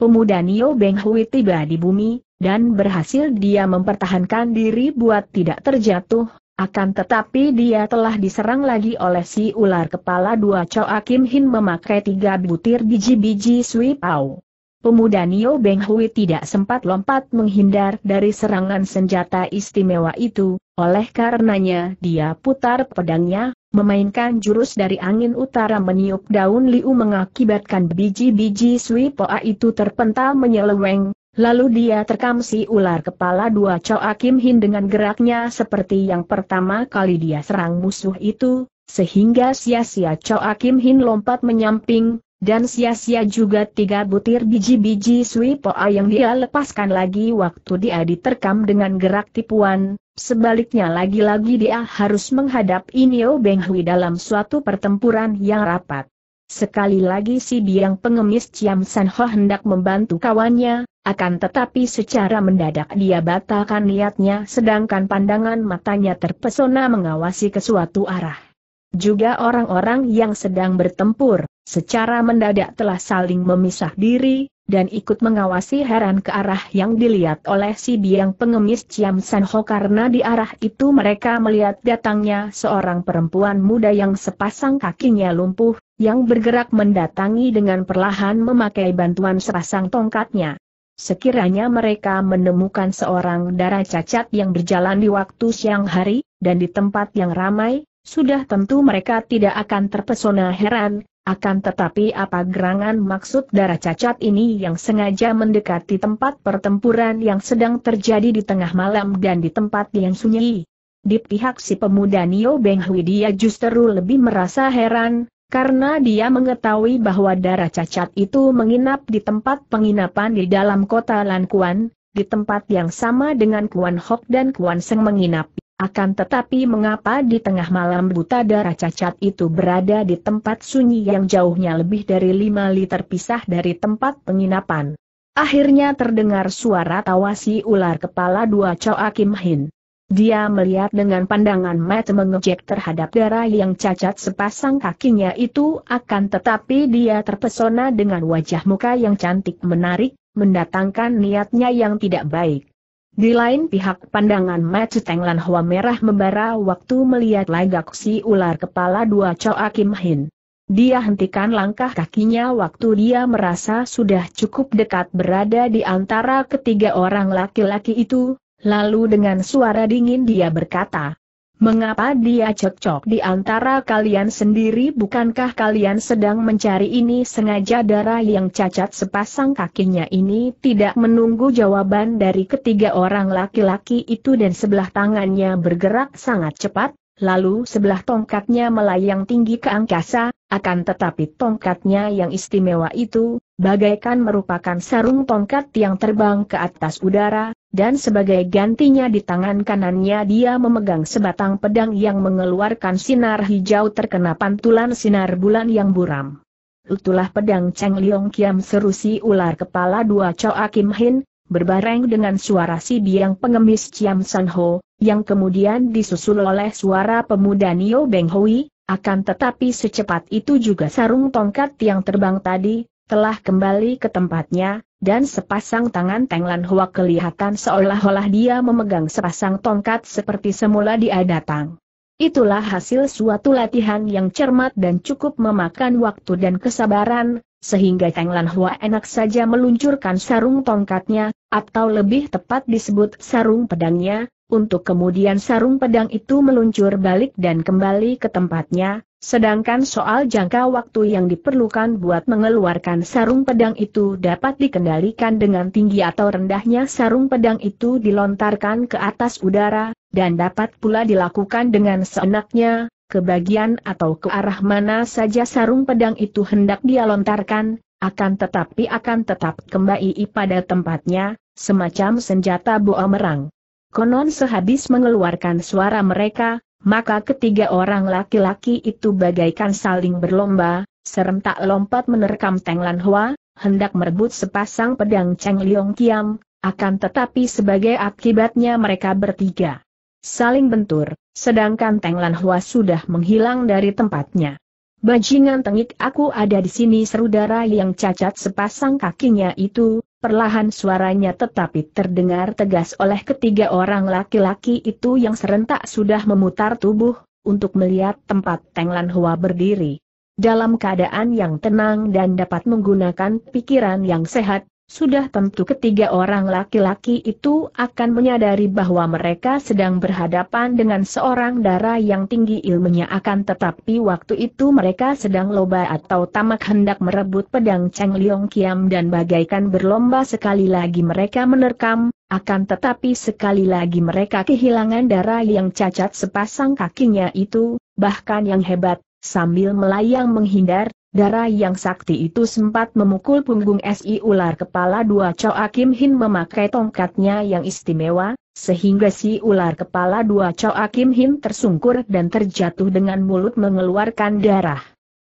Speaker 1: pemuda Nio Beng Hui tiba di bumi, dan berhasil dia mempertahankan diri buat tidak terjatuh, akan tetapi dia telah diserang lagi oleh si ular kepala dua Choa Kim Hin memakai tiga butir biji-biji Sui Pau. Pemuda Nio Beng Hui tidak sempat lompat menghindar dari serangan senjata istimewa itu, oleh karenanya dia putar pedangnya, Memainkan jurus dari angin utara meniup daun liu mengakibatkan biji-biji Sui Poa itu terpental menyeleweng, lalu dia terkam si ular kepala dua Choa Kim Hin dengan geraknya seperti yang pertama kali dia serang musuh itu, sehingga sia-sia Choa Kim Hin lompat menyamping, dan sia-sia juga tiga butir biji-biji Suipoa yang dia lepaskan lagi waktu dia diterkam dengan gerak tipuan, sebaliknya lagi-lagi dia harus menghadap Inio Benghui dalam suatu pertempuran yang rapat. Sekali lagi si biang pengemis Ciam San Ho hendak membantu kawannya, akan tetapi secara mendadak dia batalkan niatnya sedangkan pandangan matanya terpesona mengawasi ke suatu arah. Juga orang-orang yang sedang bertempur, secara mendadak telah saling memisah diri, dan ikut mengawasi heran ke arah yang dilihat oleh si biang pengemis Ciam San karena di arah itu mereka melihat datangnya seorang perempuan muda yang sepasang kakinya lumpuh, yang bergerak mendatangi dengan perlahan memakai bantuan serasang tongkatnya. Sekiranya mereka menemukan seorang darah cacat yang berjalan di waktu siang hari, dan di tempat yang ramai, sudah tentu mereka tidak akan terpesona heran, akan tetapi apa gerangan maksud darah cacat ini yang sengaja mendekati tempat pertempuran yang sedang terjadi di tengah malam dan di tempat yang sunyi? Di pihak si pemuda Nio Beng Hui dia justru lebih merasa heran, karena dia mengetahui bahwa darah cacat itu menginap di tempat penginapan di dalam kota Lan Kuan, di tempat yang sama dengan Kuan Hok dan Kuan Seng menginap. Akan tetapi mengapa di tengah malam buta darah cacat itu berada di tempat sunyi yang jauhnya lebih dari lima liter pisah dari tempat penginapan? Akhirnya terdengar suara tawa si ular kepala dua Coa Kim Hin. Dia melihat dengan pandangan mat mengejek terhadap darah yang cacat sepasang kakinya itu akan tetapi dia terpesona dengan wajah muka yang cantik menarik, mendatangkan niatnya yang tidak baik. Di lain pihak pandangan Macu Tenglan Hua merah membara waktu melihat lagak si ular kepala dua Choa Kim Hin. Dia hentikan langkah kakinya waktu dia merasa sudah cukup dekat berada di antara ketiga orang laki-laki itu, lalu dengan suara dingin dia berkata, Mengapa dia cocok di antara kalian sendiri bukankah kalian sedang mencari ini sengaja darah yang cacat sepasang kakinya ini tidak menunggu jawaban dari ketiga orang laki-laki itu dan sebelah tangannya bergerak sangat cepat, lalu sebelah tongkatnya melayang tinggi ke angkasa, akan tetapi tongkatnya yang istimewa itu, bagaikan merupakan sarung tongkat yang terbang ke atas udara, dan sebagai gantinya di tangan kanannya dia memegang sebatang pedang yang mengeluarkan sinar hijau terkena pantulan sinar bulan yang buram. Itulah pedang Cheng Liong Kiam seru si ular kepala dua Choa Akim Hin, berbareng dengan suara si biang pengemis Chiam San Ho, yang kemudian disusul oleh suara pemuda Nio Beng Hui, akan tetapi secepat itu juga sarung tongkat yang terbang tadi, telah kembali ke tempatnya, dan sepasang tangan Teng Lan Hua kelihatan seolah-olah dia memegang sepasang tongkat seperti semula dia datang. Itulah hasil suatu latihan yang cermat dan cukup memakan waktu dan kesabaran, sehingga Teng Lan Hua enak saja meluncurkan sarung tongkatnya, atau lebih tepat disebut sarung pedangnya, untuk kemudian sarung pedang itu meluncur balik dan kembali ke tempatnya, sedangkan soal jangka waktu yang diperlukan buat mengeluarkan sarung pedang itu dapat dikendalikan dengan tinggi atau rendahnya sarung pedang itu dilontarkan ke atas udara, dan dapat pula dilakukan dengan seenaknya, ke bagian atau ke arah mana saja sarung pedang itu hendak dia lontarkan, akan tetapi akan tetap kembali pada tempatnya, semacam senjata boomerang. Konon sehabis mengeluarkan suara mereka, maka ketiga orang laki-laki itu bagaikan saling berlomba, serentak lompat menerkam Teng Lan Hua, hendak merebut sepasang pedang Cheng Liong Kiam, akan tetapi sebagai akibatnya mereka bertiga saling bentur, sedangkan Teng Lan Hua sudah menghilang dari tempatnya. Bajingan tengik aku ada di sini seru yang cacat sepasang kakinya itu, perlahan suaranya tetapi terdengar tegas oleh ketiga orang laki-laki itu yang serentak sudah memutar tubuh, untuk melihat tempat Teng Lan Hua berdiri. Dalam keadaan yang tenang dan dapat menggunakan pikiran yang sehat, sudah tentu ketiga orang laki-laki itu akan menyadari bahwa mereka sedang berhadapan dengan seorang darah yang tinggi ilmunya akan tetapi waktu itu mereka sedang loba atau tamak hendak merebut pedang Cheng Liong Kiam dan bagaikan berlomba sekali lagi mereka menerkam, akan tetapi sekali lagi mereka kehilangan darah yang cacat sepasang kakinya itu, bahkan yang hebat, sambil melayang menghindar, Darah yang sakti itu sempat memukul punggung si ular kepala dua Choa Kim Hin memakai tongkatnya yang istimewa, sehingga si ular kepala dua Choa Kim Hin tersungkur dan terjatuh dengan mulut mengeluarkan darah.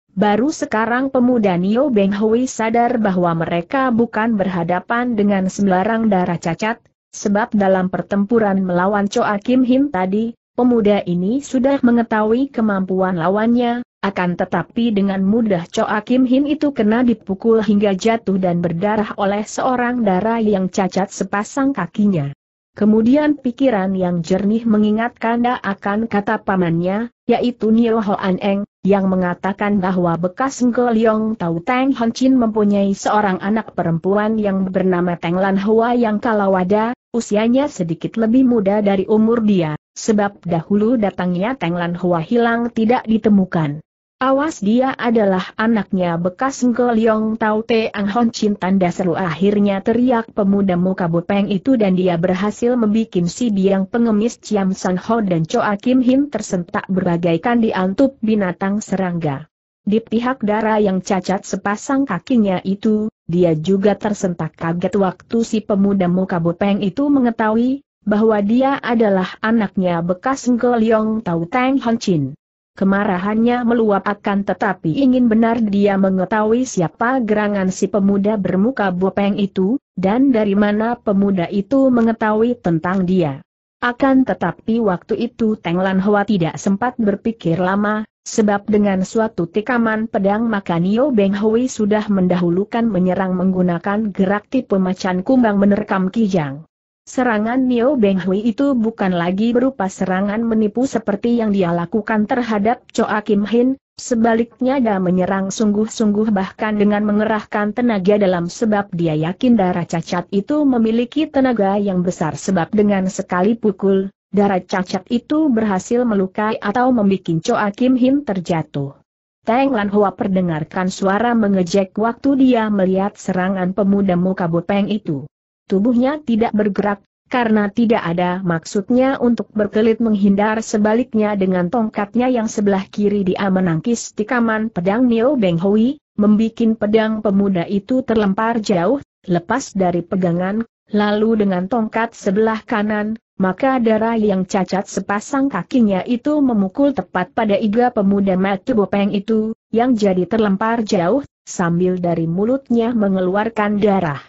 Speaker 1: Baru sekarang pemuda Nio Beng Hui sadar bahwa mereka bukan berhadapan dengan sembarang darah cacat, sebab dalam pertempuran melawan Choa Kim Hin tadi, pemuda ini sudah mengetahui kemampuan lawannya, akan tetapi dengan mudah Choa Kim Hin itu kena dipukul hingga jatuh dan berdarah oleh seorang darah yang cacat sepasang kakinya. Kemudian pikiran yang jernih mengingatkan dia akan kata pamannya, yaitu Nio Hoan Eng, yang mengatakan bahwa bekas Ngoliong Tau Teng Hon Chin mempunyai seorang anak perempuan yang bernama Teng Lan Hua yang kalau ada, usianya sedikit lebih muda dari umur dia, sebab dahulu datangnya Teng Lan Hua hilang tidak ditemukan. Awas dia adalah anaknya bekas Ngkeliong Tau Ang Hon Chin tanda seru akhirnya teriak pemuda muka bopeng itu dan dia berhasil membuat si biang pengemis Chiam San Ho dan Choa Kim Hin tersentak berbagaikan diantup binatang serangga. Di pihak darah yang cacat sepasang kakinya itu, dia juga tersentak kaget waktu si pemuda muka bopeng itu mengetahui bahwa dia adalah anaknya bekas Ngkeliong Tau Tang Hon Chin. Kemarahannya meluap akan tetapi ingin benar dia mengetahui siapa gerangan si pemuda bermuka bopeng itu, dan dari mana pemuda itu mengetahui tentang dia. Akan tetapi waktu itu Teng Lan Hoa tidak sempat berpikir lama, sebab dengan suatu tikaman pedang maka Nio Beng Hui sudah mendahulukan menyerang menggunakan gerak tipe macan kumbang menerkam Kijang. Serangan Nio Beng Hui itu bukan lagi berupa serangan menipu seperti yang dia lakukan terhadap Choa Kim Hin, sebaliknya dia menyerang sungguh-sungguh bahkan dengan mengerahkan tenaga dalam sebab dia yakin darah cacat itu memiliki tenaga yang besar sebab dengan sekali pukul, darah cacat itu berhasil melukai atau membuat Choa Kim Hin terjatuh. Teng Lan Hua perdengarkan suara mengejek waktu dia melihat serangan pemuda muka bopeng itu. Tubuhnya tidak bergerak, karena tidak ada maksudnya untuk berkelit menghindar sebaliknya dengan tongkatnya yang sebelah kiri dia menangkis tikaman pedang Nio Beng Hui, membuat pedang pemuda itu terlempar jauh, lepas dari pegangan, lalu dengan tongkat sebelah kanan, maka darah yang cacat sepasang kakinya itu memukul tepat pada iga pemuda Matu Bopeng itu, yang jadi terlempar jauh, sambil dari mulutnya mengeluarkan darah.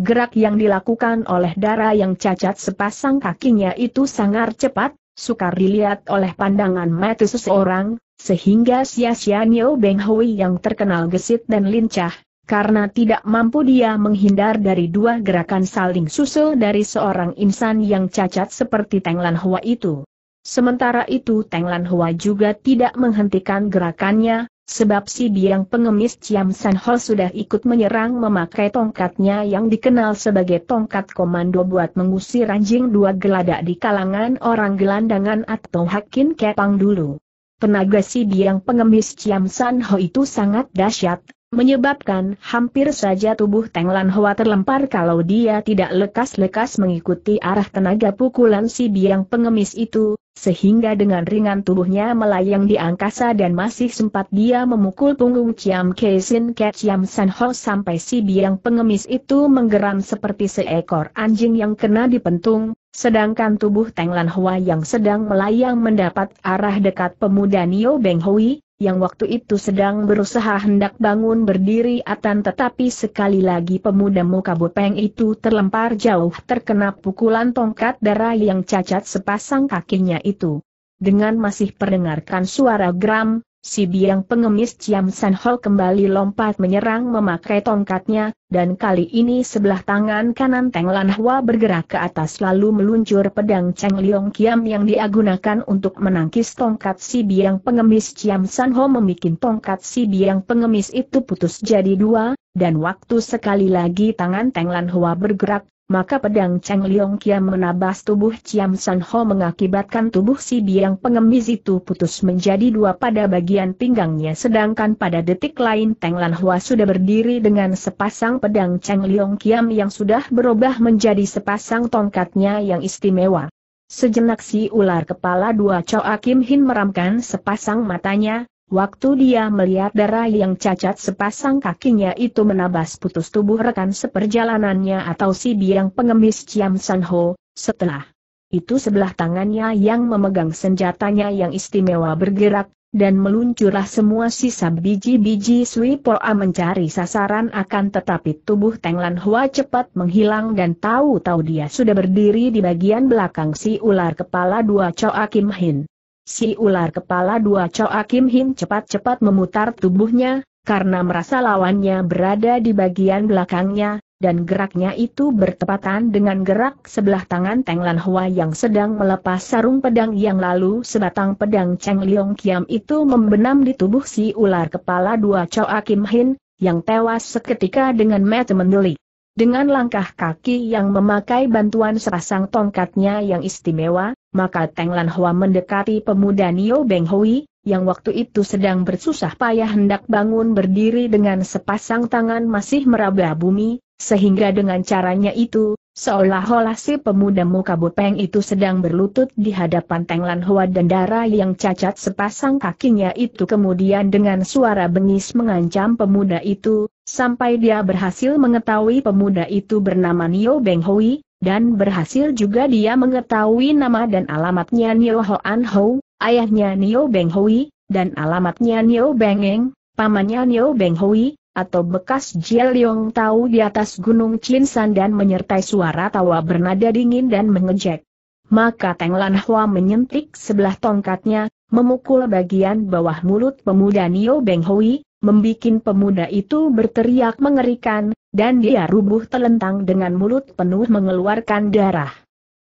Speaker 1: Gerak yang dilakukan oleh darah yang cacat sepasang kakinya itu sangat cepat, sukar dilihat oleh pandangan mata seseorang, sehingga sia-sia Nio Beng Hui yang terkenal gesit dan lincah, karena tidak mampu dia menghindar dari dua gerakan saling susul dari seorang insan yang cacat seperti Teng Lan Hua itu. Sementara itu Teng Lan Hua juga tidak menghentikan gerakannya, Sebab si biang pengemis Ciam San Ho sudah ikut menyerang memakai tongkatnya yang dikenal sebagai tongkat komando buat mengusir anjing dua geladak di kalangan orang gelandangan atau hakin kepang dulu. Tenaga si biang pengemis Ciam San Ho itu sangat dahsyat, menyebabkan hampir saja tubuh Teng Lan Hua terlempar kalau dia tidak lekas-lekas mengikuti arah tenaga pukulan si biang pengemis itu, sehingga dengan ringan tubuhnya melayang di angkasa dan masih sempat dia memukul punggung Chiam Kaisin Ke Ciam San Ho sampai si biang pengemis itu menggeram seperti seekor anjing yang kena dipentung, sedangkan tubuh Teng Lan Hua yang sedang melayang mendapat arah dekat pemuda Nio Beng Hui, yang waktu itu sedang berusaha hendak bangun berdiri atan tetapi sekali lagi pemuda muka bopeng itu terlempar jauh terkena pukulan tongkat darah yang cacat sepasang kakinya itu. Dengan masih perdengarkan suara geram, Si biang pengemis Ciam San Ho kembali lompat menyerang memakai tongkatnya, dan kali ini sebelah tangan kanan Teng Lan Hwa bergerak ke atas lalu meluncur pedang Cheng Liong Kiam yang diagunakan untuk menangkis tongkat si biang pengemis Ciam San Ho memikin tongkat si biang pengemis itu putus jadi dua, dan waktu sekali lagi tangan Teng Lan Hwa bergerak, maka pedang Cheng Liong Kiam menabas tubuh Ciam San Ho mengakibatkan tubuh si biang pengemis itu putus menjadi dua pada bagian pinggangnya sedangkan pada detik lain Teng Lan Hua sudah berdiri dengan sepasang pedang Cheng Liong Kiam yang sudah berubah menjadi sepasang tongkatnya yang istimewa. Sejenak si ular kepala dua Choa Kim Hin meramkan sepasang matanya, Waktu dia melihat darah yang cacat sepasang kakinya itu menabas putus tubuh rekan seperjalanannya atau si biang pengemis Chiam San Ho, setelah itu sebelah tangannya yang memegang senjatanya yang istimewa bergerak, dan meluncurlah semua sisa biji-biji Sui Poa mencari sasaran akan tetapi tubuh Tenglan Hua cepat menghilang dan tahu-tahu dia sudah berdiri di bagian belakang si ular kepala dua Choa Kim Hin. Si ular kepala dua Choa Akim Hin cepat-cepat memutar tubuhnya, karena merasa lawannya berada di bagian belakangnya, dan geraknya itu bertepatan dengan gerak sebelah tangan Teng Lan Hua yang sedang melepas sarung pedang yang lalu sebatang pedang Cheng Liong Kiam itu membenam di tubuh si ular kepala dua Choa Akim Hin, yang tewas seketika dengan mata mendelik. Dengan langkah kaki yang memakai bantuan serasang tongkatnya yang istimewa, maka Teng Lan Hua mendekati pemuda Nio Beng Hui, yang waktu itu sedang bersusah payah hendak bangun berdiri dengan sepasang tangan masih meraba bumi, sehingga dengan caranya itu, Seolah-olah si pemuda muka bopeng itu sedang berlutut di hadapan Lan Hua dan darah yang cacat sepasang kakinya itu kemudian dengan suara bengis mengancam pemuda itu, sampai dia berhasil mengetahui pemuda itu bernama Nio Beng Hui, dan berhasil juga dia mengetahui nama dan alamatnya Nio Hoan Ho, ayahnya Nio Beng Hui, dan alamatnya Nio Beng Eng, pamannya Nio Beng Hui, atau bekas Jeliong Tau di atas Gunung Chinsan dan menyertai suara tawa bernada dingin dan mengejek. Maka Teng Lan Hua menyentik sebelah tongkatnya, memukul bagian bawah mulut pemuda Nio Beng Hui, membikin pemuda itu berteriak mengerikan, dan dia rubuh telentang dengan mulut penuh mengeluarkan darah.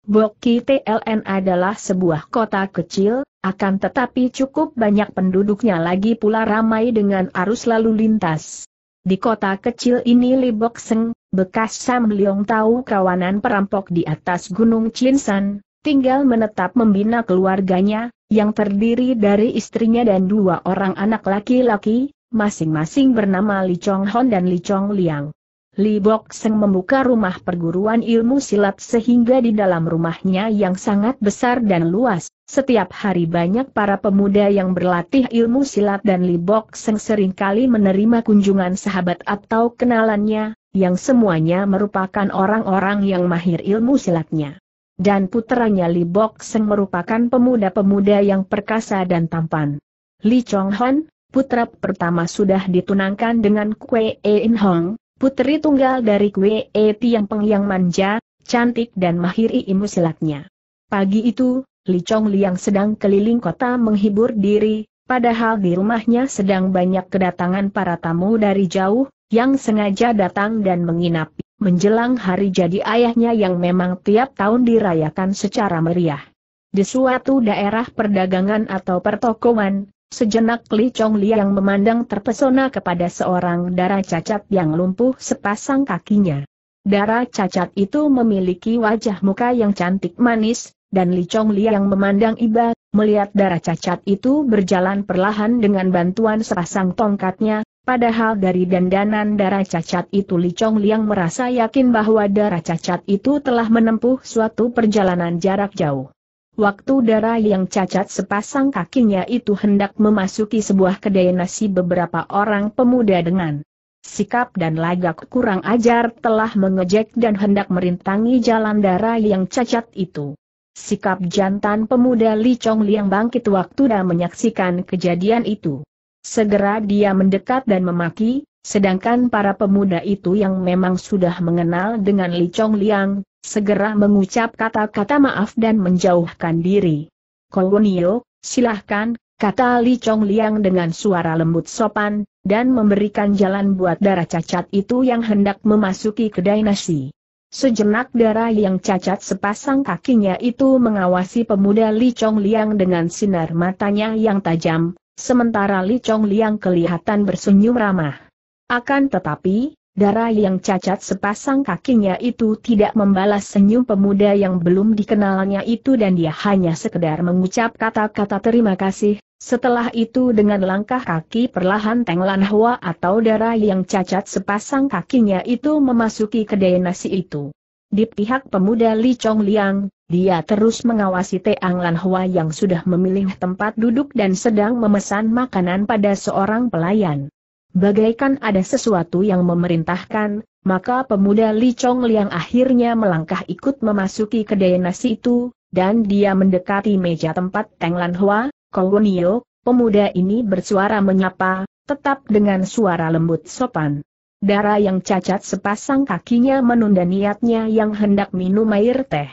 Speaker 1: Boki TLN adalah sebuah kota kecil, akan tetapi cukup banyak penduduknya lagi pula ramai dengan arus lalu lintas. Di kota kecil ini Li Seng, bekas Sam Leong tahu kawanan perampok di atas Gunung Chinsan, tinggal menetap membina keluarganya, yang terdiri dari istrinya dan dua orang anak laki-laki, masing-masing bernama Li Chong Hon dan Li Chong Liang. Li Bok Seng membuka rumah perguruan ilmu silat sehingga di dalam rumahnya yang sangat besar dan luas, setiap hari banyak para pemuda yang berlatih ilmu silat dan Libok Seng seringkali menerima kunjungan sahabat atau kenalannya, yang semuanya merupakan orang-orang yang mahir ilmu silatnya. Dan putranya Libok Seng merupakan pemuda-pemuda yang perkasa dan tampan. Li Chong Han, putra pertama sudah ditunangkan dengan Kwe In Hong, putri tunggal dari Kwe E Tiang Peng yang manja, cantik dan mahir ilmu silatnya. Pagi itu, Li Chong Liang sedang keliling kota menghibur diri, padahal di rumahnya sedang banyak kedatangan para tamu dari jauh, yang sengaja datang dan menginap. Menjelang hari jadi ayahnya yang memang tiap tahun dirayakan secara meriah. Di suatu daerah perdagangan atau pertokoan, sejenak Li Chong Liang memandang terpesona kepada seorang darah cacat yang lumpuh sepasang kakinya. Darah cacat itu memiliki wajah muka yang cantik manis, dan Li Chong Li memandang iba, melihat darah cacat itu berjalan perlahan dengan bantuan serasang tongkatnya, Padahal dari dandanan darah cacat itu Li Chong Liang merasa yakin bahwa darah cacat itu telah menempuh suatu perjalanan jarak jauh. Waktu darah yang cacat sepasang kakinya itu hendak memasuki sebuah kedai nasi beberapa orang pemuda dengan sikap dan lagak kurang ajar telah mengejek dan hendak merintangi jalan darah yang cacat itu. Sikap jantan pemuda Li Chong Liang bangkit waktu dan menyaksikan kejadian itu. Segera dia mendekat dan memaki, sedangkan para pemuda itu yang memang sudah mengenal dengan Li Chong Liang, segera mengucap kata-kata maaf dan menjauhkan diri. Kolonio, silahkan, kata Li Chong Liang dengan suara lembut sopan, dan memberikan jalan buat darah cacat itu yang hendak memasuki kedai nasi. Sejenak darah yang cacat sepasang kakinya itu mengawasi pemuda Li Chong Liang dengan sinar matanya yang tajam, sementara Li Chong Liang kelihatan bersenyum ramah. Akan tetapi, Darah yang cacat sepasang kakinya itu tidak membalas senyum pemuda yang belum dikenalnya itu dan dia hanya sekedar mengucap kata-kata terima kasih. Setelah itu dengan langkah kaki perlahan Teng Lan Hua atau darah yang cacat sepasang kakinya itu memasuki kedai nasi itu. Di pihak pemuda Li Chong Liang, dia terus mengawasi Teang Lan Hua yang sudah memilih tempat duduk dan sedang memesan makanan pada seorang pelayan. Bagaikan ada sesuatu yang memerintahkan, maka pemuda Li Chong Liang akhirnya melangkah ikut memasuki kedai nasi itu, dan dia mendekati meja tempat Teng Lan Hua, Kolonio, pemuda ini bersuara menyapa, tetap dengan suara lembut sopan. Darah yang cacat sepasang kakinya menunda niatnya yang hendak minum air teh.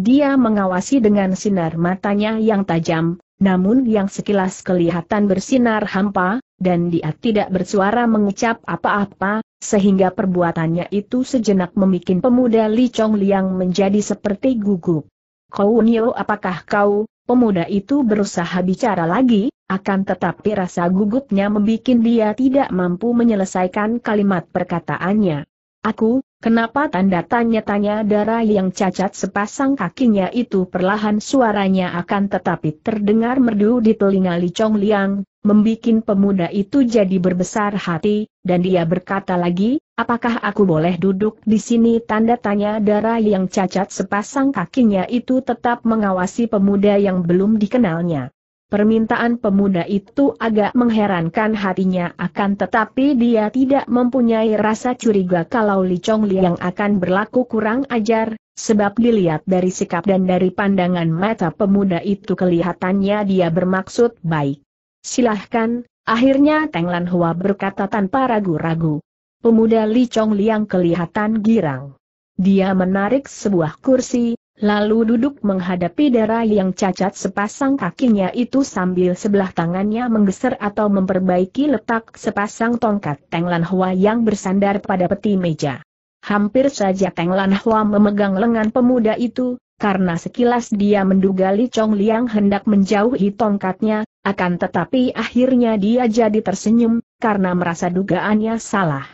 Speaker 1: Dia mengawasi dengan sinar matanya yang tajam, namun yang sekilas kelihatan bersinar hampa, dan dia tidak bersuara mengucap apa-apa, sehingga perbuatannya itu sejenak memikin pemuda Li Chong Liang menjadi seperti gugup. Kau Nio apakah kau, pemuda itu berusaha bicara lagi, akan tetapi rasa gugupnya membuat dia tidak mampu menyelesaikan kalimat perkataannya. Aku, Kenapa tanda tanya-tanya darah yang cacat sepasang kakinya itu perlahan suaranya akan tetapi terdengar merdu di telinga Li Chong Liang, membuat pemuda itu jadi berbesar hati, dan dia berkata lagi, apakah aku boleh duduk di sini tanda tanya darah yang cacat sepasang kakinya itu tetap mengawasi pemuda yang belum dikenalnya. Permintaan pemuda itu agak mengherankan hatinya akan tetapi dia tidak mempunyai rasa curiga kalau Li Chong Liang akan berlaku kurang ajar, sebab dilihat dari sikap dan dari pandangan mata pemuda itu kelihatannya dia bermaksud baik. Silahkan, akhirnya Teng Lan Hua berkata tanpa ragu-ragu. Pemuda Li Chong Liang kelihatan girang. Dia menarik sebuah kursi, Lalu duduk menghadapi darah yang cacat sepasang kakinya itu sambil sebelah tangannya menggeser atau memperbaiki letak sepasang tongkat Lan Hua yang bersandar pada peti meja. Hampir saja Lan Hua memegang lengan pemuda itu, karena sekilas dia menduga Li Chong Liang hendak menjauhi tongkatnya, akan tetapi akhirnya dia jadi tersenyum, karena merasa dugaannya salah.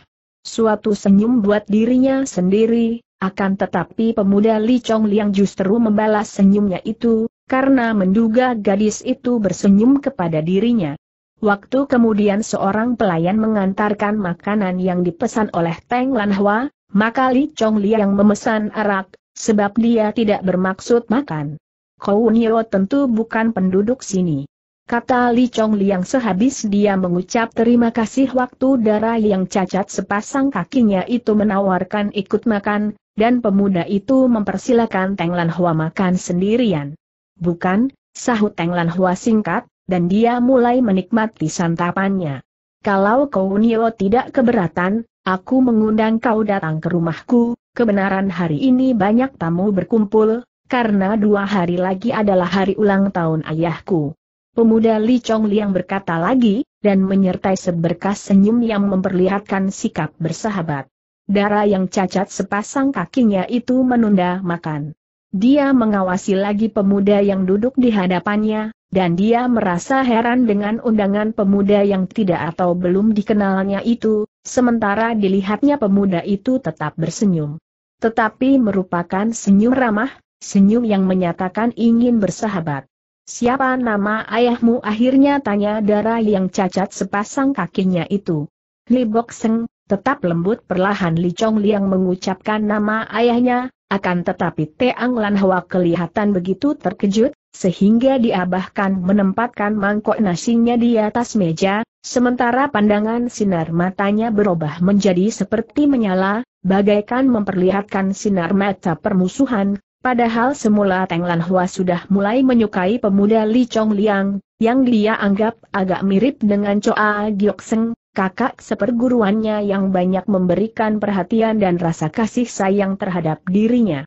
Speaker 1: Suatu senyum buat dirinya sendiri, akan tetapi pemuda Li Chong Liang justru membalas senyumnya itu, karena menduga gadis itu bersenyum kepada dirinya. Waktu kemudian seorang pelayan mengantarkan makanan yang dipesan oleh Teng Lan Hwa, maka Li Chong Liang memesan arak, sebab dia tidak bermaksud makan. Kou Niro tentu bukan penduduk sini. Kata Li Chong Liang sehabis dia mengucap terima kasih waktu darah yang cacat sepasang kakinya itu menawarkan ikut makan, dan pemuda itu mempersilakan Teng Lan Hua makan sendirian. Bukan, sahut Teng Lan Hua singkat, dan dia mulai menikmati santapannya. Kalau kau Nio tidak keberatan, aku mengundang kau datang ke rumahku, kebenaran hari ini banyak tamu berkumpul, karena dua hari lagi adalah hari ulang tahun ayahku. Pemuda Li Chong Liang berkata lagi, dan menyertai seberkas senyum yang memperlihatkan sikap bersahabat darah yang cacat sepasang kakinya itu menunda makan. Dia mengawasi lagi pemuda yang duduk di hadapannya, dan dia merasa heran dengan undangan pemuda yang tidak atau belum dikenalnya itu, sementara dilihatnya pemuda itu tetap bersenyum. Tetapi merupakan senyum ramah, senyum yang menyatakan ingin bersahabat. Siapa nama ayahmu akhirnya tanya darah yang cacat sepasang kakinya itu. Li Seng Tetap lembut perlahan Li Chong Liang mengucapkan nama ayahnya, akan tetapi Teang Lan Hwa kelihatan begitu terkejut, sehingga dia bahkan menempatkan mangkok nasinya di atas meja, sementara pandangan sinar matanya berubah menjadi seperti menyala, bagaikan memperlihatkan sinar mata permusuhan, padahal semula Teng Lan Hwa sudah mulai menyukai pemuda Li Chong Liang, yang dia anggap agak mirip dengan Choa Giok Seng, kakak seperguruannya yang banyak memberikan perhatian dan rasa kasih sayang terhadap dirinya.